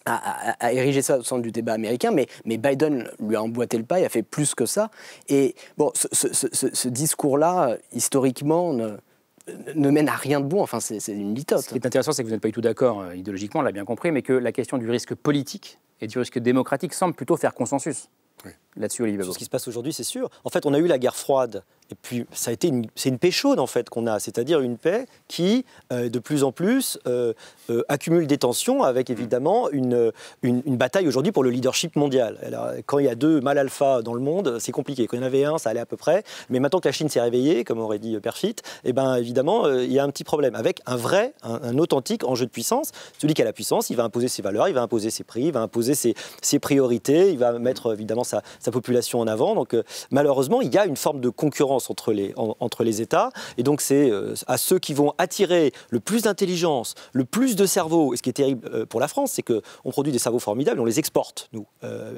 à, ériger ça au centre du débat américain, mais, Biden lui a emboîté le pas et a fait plus que ça. Et bon, ce, discours-là, historiquement, ne, mène à rien de bon. Enfin, c'est une litote. Ce qui est intéressant, c'est que vous n'êtes pas du tout d'accord euh, idéologiquement, on l'a bien compris, mais que la question du risque politique et du risque démocratique semble plutôt faire consensus. Oui. Ce qui se passe aujourd'hui, c'est sûr. En fait, on a eu la guerre froide. Et puis, ça a été une, c'est une paix chaude en fait qu'on a, c'est-à-dire une paix qui, euh, de plus en plus, euh, euh, accumule des tensions, avec évidemment une, une, bataille aujourd'hui pour le leadership mondial. Alors, quand il y a deux mal alpha dans le monde, c'est compliqué. Quand il y en avait un, ça allait à peu près. Mais maintenant que la Chine s'est réveillée, comme aurait dit Perfit, eh ben évidemment, il y a un petit problème avec un vrai, un, authentique enjeu de puissance. Celui qui a la puissance, il va imposer ses valeurs, il va imposer ses prix, il va imposer ses, ses priorités, il va mettre évidemment sa, sa population en avant. Donc euh, malheureusement, il y a une forme de concurrence entre les, entre les États. Et donc c'est euh, à ceux qui vont attirer le plus d'intelligence, le plus de cerveaux, Et ce qui est terrible euh, pour la France, c'est qu'on produit des cerveaux formidables, on les exporte, nous.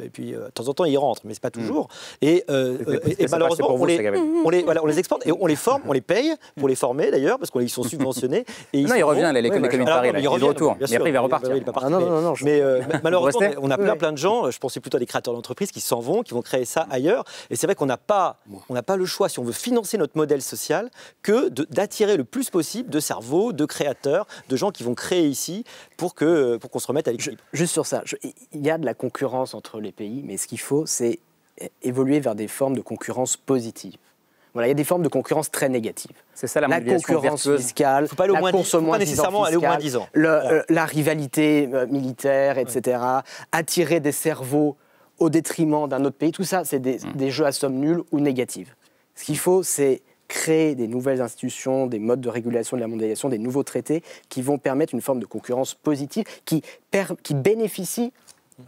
et puis de temps en temps, ils rentrent, mais c'est pas hmm. toujours. Et, malheureusement, on, les, on, les, on les exporte et on les forme, on les paye pour les former d'ailleurs, parce qu'ils sont subventionnés. Et ils non, il revient, les, communes de Paris, il revient retour. après, il va repartir. Ah mais malheureusement, on a plein, plein de gens, je pensais plutôt à des créateurs d'entreprises qui s'en vont, qui vont créer ça ailleurs. Et c'est vrai qu'on n'a pas, on pas le choix, si on veut financer notre modèle social, que d'attirer le plus possible de cerveaux, de créateurs, de gens qui vont créer ici pour qu'on pour qu'on se remette à l'équipe. Juste sur ça, il y a de la concurrence entre les pays, mais ce qu'il faut, c'est évoluer vers des formes de concurrence positive. Voilà, il y a des formes de concurrence très négatives. C'est ça la, concurrence fiscale, pas aller la moins moins pas nécessairement aller au moins 10 ans. Euh, la rivalité euh, militaire, etc. Attirer des cerveaux au détriment d'un autre pays. Tout ça, c'est des, mm. jeux à somme nulle ou négative. Ce qu'il faut, c'est créer des nouvelles institutions, des modes de régulation de la mondialisation, des nouveaux traités qui vont permettre une forme de concurrence positive qui, qui bénéficie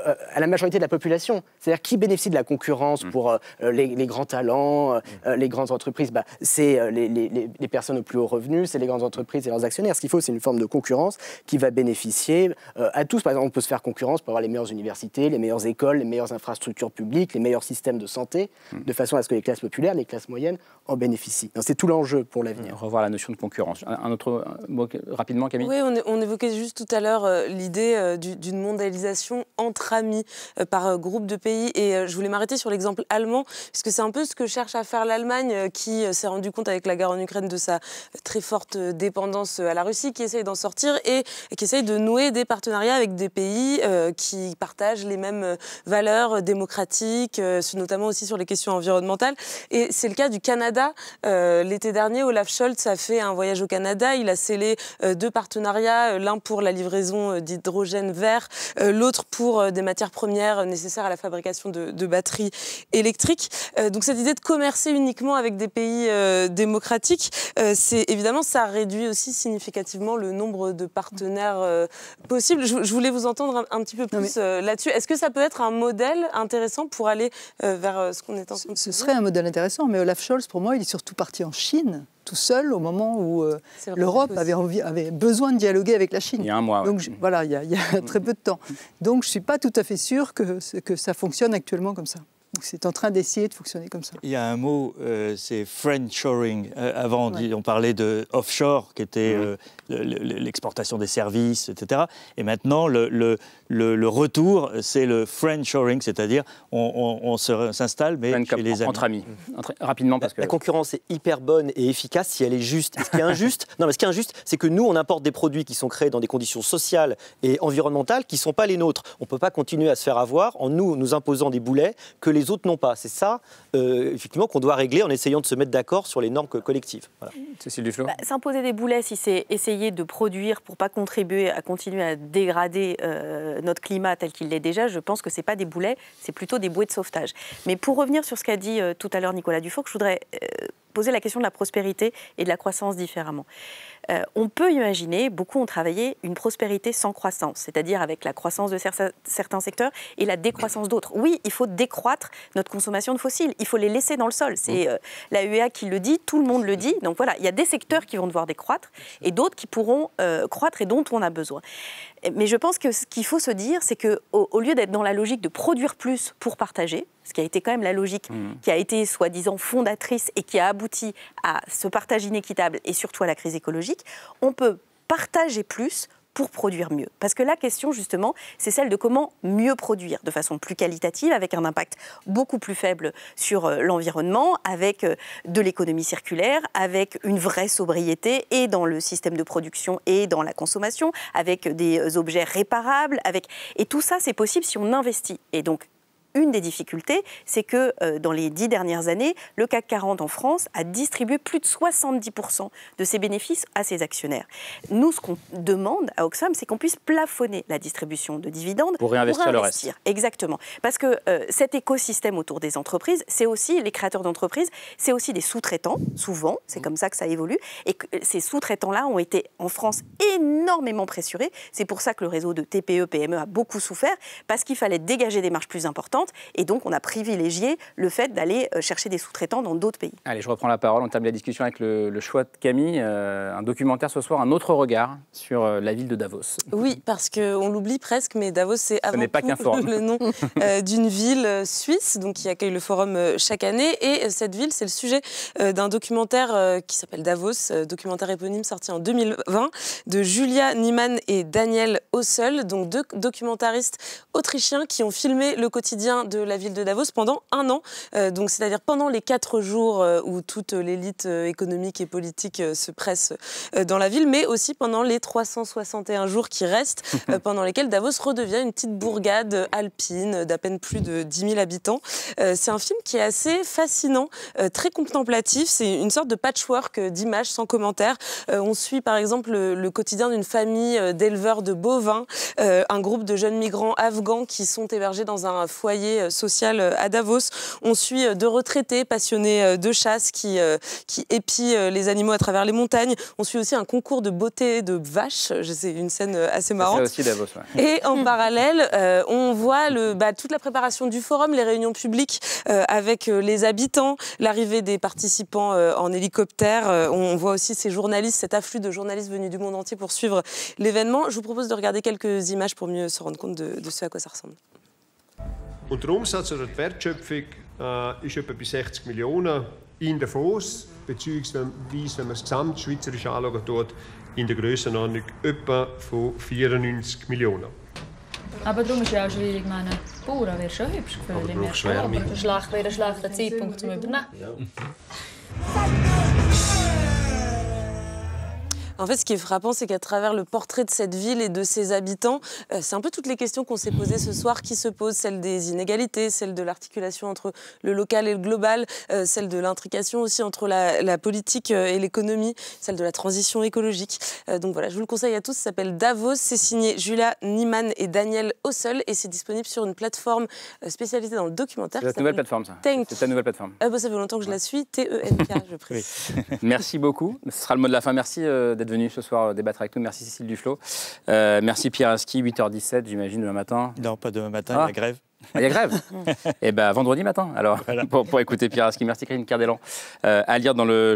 euh, à la majorité de la population. C'est-à-dire qui bénéficie de la concurrence mm. pour euh, les, grands talents, euh, mm. les grandes entreprises bah, C'est les, les, les, personnes aux plus hauts revenus, c'est les grandes entreprises et leurs actionnaires. Ce qu'il faut, c'est une forme de concurrence qui va bénéficier à tous. Par exemple, on peut se faire concurrence pour avoir les meilleures universités, les meilleures écoles, les meilleures infrastructures publiques, les meilleurs systèmes de santé, mm. de façon à ce que les classes populaires, les classes moyennes en bénéficient. C'est tout l'enjeu pour l'avenir. Revoir la notion de concurrence. Un, autre mot rapidement, Camille Oui, on, on, évoquait juste tout à l'heure l'idée d'une mondialisation entre amis, euh, par euh, groupe de pays. Et euh, je voulais m'arrêter sur l'exemple allemand, puisque c'est un peu ce que cherche à faire l'Allemagne, qui s'est rendu compte avec la guerre en Ukraine de sa très forte dépendance à la Russie, qui essaye d'en sortir et qui essaye de nouer des partenariats avec des pays qui partagent les mêmes valeurs démocratiques, notamment aussi sur les questions environnementales. Et c'est le cas du Canada. L'été dernier, Olaf Scholz a fait un voyage au Canada. Il a scellé deux partenariats, l'un pour la livraison d'hydrogène vert, l'autre pour euh, des matières premières nécessaires à la fabrication de, batteries électriques. Euh, donc cette idée de commercer uniquement avec des pays euh, démocratiques, c'est évidemment ça réduit aussi significativement le nombre de partenaires possibles. Je, voulais vous entendre un, petit peu plus là-dessus. Est-ce que ça peut être un modèle intéressant pour aller vers ce qu'on est en train de faire Ce serait un modèle intéressant, mais Olaf Scholz, pour moi, il est surtout parti en Chine tout seul au moment où euh, l'Europe avait, besoin de dialoguer avec la Chine. Il y a un mois. Donc, voilà, il y, a, très peu de temps. Donc je ne suis pas tout à fait sûr que ça fonctionne actuellement comme ça c'est en train d'essayer de fonctionner comme ça. Il y a un mot, euh, c'est friendshoring. Euh, avant, on parlait de offshore, qui était euh, l'exportation des services, etc. Et maintenant, le, le, retour, c'est le friendshoring, c'est-à-dire on, s'installe, mais les Entre amis. Mmh. rapidement, parce la, que... La concurrence est hyper bonne et efficace si elle est juste. Ce qui est injuste, non, mais ce qui est injuste, c'est que nous, on importe des produits qui sont créés dans des conditions sociales et environnementales qui ne sont pas les nôtres. On ne peut pas continuer à se faire avoir en nous, nous imposant des boulets que les les autres n'ont pas. C'est ça, euh, effectivement, qu'on doit régler en essayant de se mettre d'accord sur les normes collectives. Cécile Duflo bah, S'imposer des boulets, si c'est essayer de produire pour pas contribuer à continuer à dégrader euh, notre climat tel qu'il l'est déjà, je pense que c'est pas des boulets, c'est plutôt des bouées de sauvetage. Mais pour revenir sur ce qu'a dit euh, tout à l'heure Nicolas Dufour, je voudrais poser la question de la prospérité et de la croissance différemment. Euh, on peut imaginer, beaucoup ont travaillé, une prospérité sans croissance, c'est-à-dire avec la croissance de certains secteurs et la décroissance d'autres. Oui, il faut décroître notre consommation de fossiles, il faut les laisser dans le sol. C'est mmh. euh, la UEA qui le dit, tout le monde le dit. Donc voilà, il y a des secteurs qui vont devoir décroître et d'autres qui pourront euh, croître et dont on a besoin. Mais je pense que ce qu'il faut se dire, c'est qu'au au lieu d'être dans la logique de produire plus pour partager, ce qui a été quand même la logique mm. qui a été soi-disant fondatrice et qui a abouti à ce partage inéquitable et surtout à la crise écologique, on peut partager plus pour produire mieux. Parce que la question, justement, c'est celle de comment mieux produire de façon plus qualitative, avec un impact beaucoup plus faible sur euh, l'environnement, avec euh, de l'économie circulaire, avec une vraie sobriété et dans le système de production et dans la consommation, avec euh, des objets réparables, avec... Et tout ça, c'est possible si on investit. Et donc, une des difficultés, c'est que euh, dans les dix dernières années, le CAC 40 en France a distribué plus de 70% de ses bénéfices à ses actionnaires. Nous, ce qu'on demande à Oxfam, c'est qu'on puisse plafonner la distribution de dividendes pour réinvestir, le reste. Exactement. Parce que euh, cet écosystème autour des entreprises, c'est aussi les créateurs d'entreprises, c'est aussi des sous-traitants, souvent, c'est mmh. comme ça que ça évolue. Et euh, ces sous-traitants-là ont été en France énormément pressurés. C'est pour ça que le réseau de TPE-PME e a beaucoup souffert, parce qu'il fallait dégager des marges plus importantes et donc, on a privilégié le fait d'aller euh, chercher des sous-traitants dans d'autres pays. Allez, je reprends la parole. On termine la discussion avec le, choix de Camille. Euh, un documentaire ce soir, un autre regard sur euh, la ville de Davos. Oui, parce qu'on l'oublie presque, mais Davos, c'est avant pas tout le nom d'une ville suisse donc, qui accueille le forum chaque année. Et cette ville, c'est le sujet d'un documentaire qui s'appelle Davos, documentaire éponyme sorti en 2020 de Julia Niemann et Daniel Hossel, donc deux documentaristes autrichiens qui ont filmé le quotidien de la ville de Davos pendant un an, euh, donc c'est-à-dire pendant les quatre jours euh, où toute l'élite euh, économique et politique se presse dans la ville, mais aussi pendant les 361 jours qui restent, pendant lesquels Davos redevient une petite bourgade alpine d'à peine plus de 10 000 habitants. C'est un film qui est assez fascinant, très contemplatif, c'est une sorte de patchwork d'images sans commentaires. On suit par exemple le, le quotidien d'une famille d'éleveurs de bovins, un groupe de jeunes migrants afghans qui sont hébergés dans un foyer euh, social euh, à Davos. On suit euh, deux retraités passionnés de chasse qui, qui épient les animaux à travers les montagnes. On suit aussi un concours de beauté de vaches. C'est une scène assez marrante. Et en parallèle, on voit le, bah, toute la préparation du forum, les réunions publiques avec les habitants, l'arrivée des participants en hélicoptère. on voit aussi ces journalistes, cet afflux de journalistes venus du monde entier pour suivre l'événement. Je vous propose de regarder quelques images pour mieux se rendre compte de ce à quoi ça ressemble. Und der Umsatz oder also die Wertschöpfung äh, ist etwa bei 60 Millionen in Davos, beziehungsweise wenn man es gesamtschweizerisch anschaut, dort in der Grössenordnung etwa von 94 Millionen. Aber darum ist es ja auch schwierig, meine Bauern wäre schon hübsch gefühlt im ersten Jahr, aber schlecht wäre ein schlechter Zeitpunkt zum Übernehmen. Ja. En fait, ce qui est frappant, c'est qu'à travers le portrait de cette ville et de ses habitants, euh, c'est un peu toutes les questions qu'on s'est posées ce soir qui se posent, celle des inégalités, celle de l'articulation entre le local et le global, euh, celle de l'intrication aussi entre la, politique euh, et l'économie, celle de la transition écologique. donc voilà, je vous le conseille à tous, ça s'appelle Davos, c'est signé Julia Niemann et Daniel Hossel et c'est disponible sur une plateforme spécialisée dans le documentaire. C'est ta nouvelle plateforme, ça C'est ta nouvelle plateforme. Ah bah ça fait longtemps que je la suis, T-E-N-K, je précise. Merci beaucoup, ce sera le mot de la fin, merci d'être venu ce soir euh, débattre avec nous. Merci Cécile Duflo. Euh, merci Pierre Aski, 8h17, j'imagine, demain matin. Non, pas demain matin, y a ah. grève. Ah, il y a grève. et eh ben vendredi matin, alors, pour, écouter Pierre Aski. Merci Karine Cardelan. Euh, à lire dans le.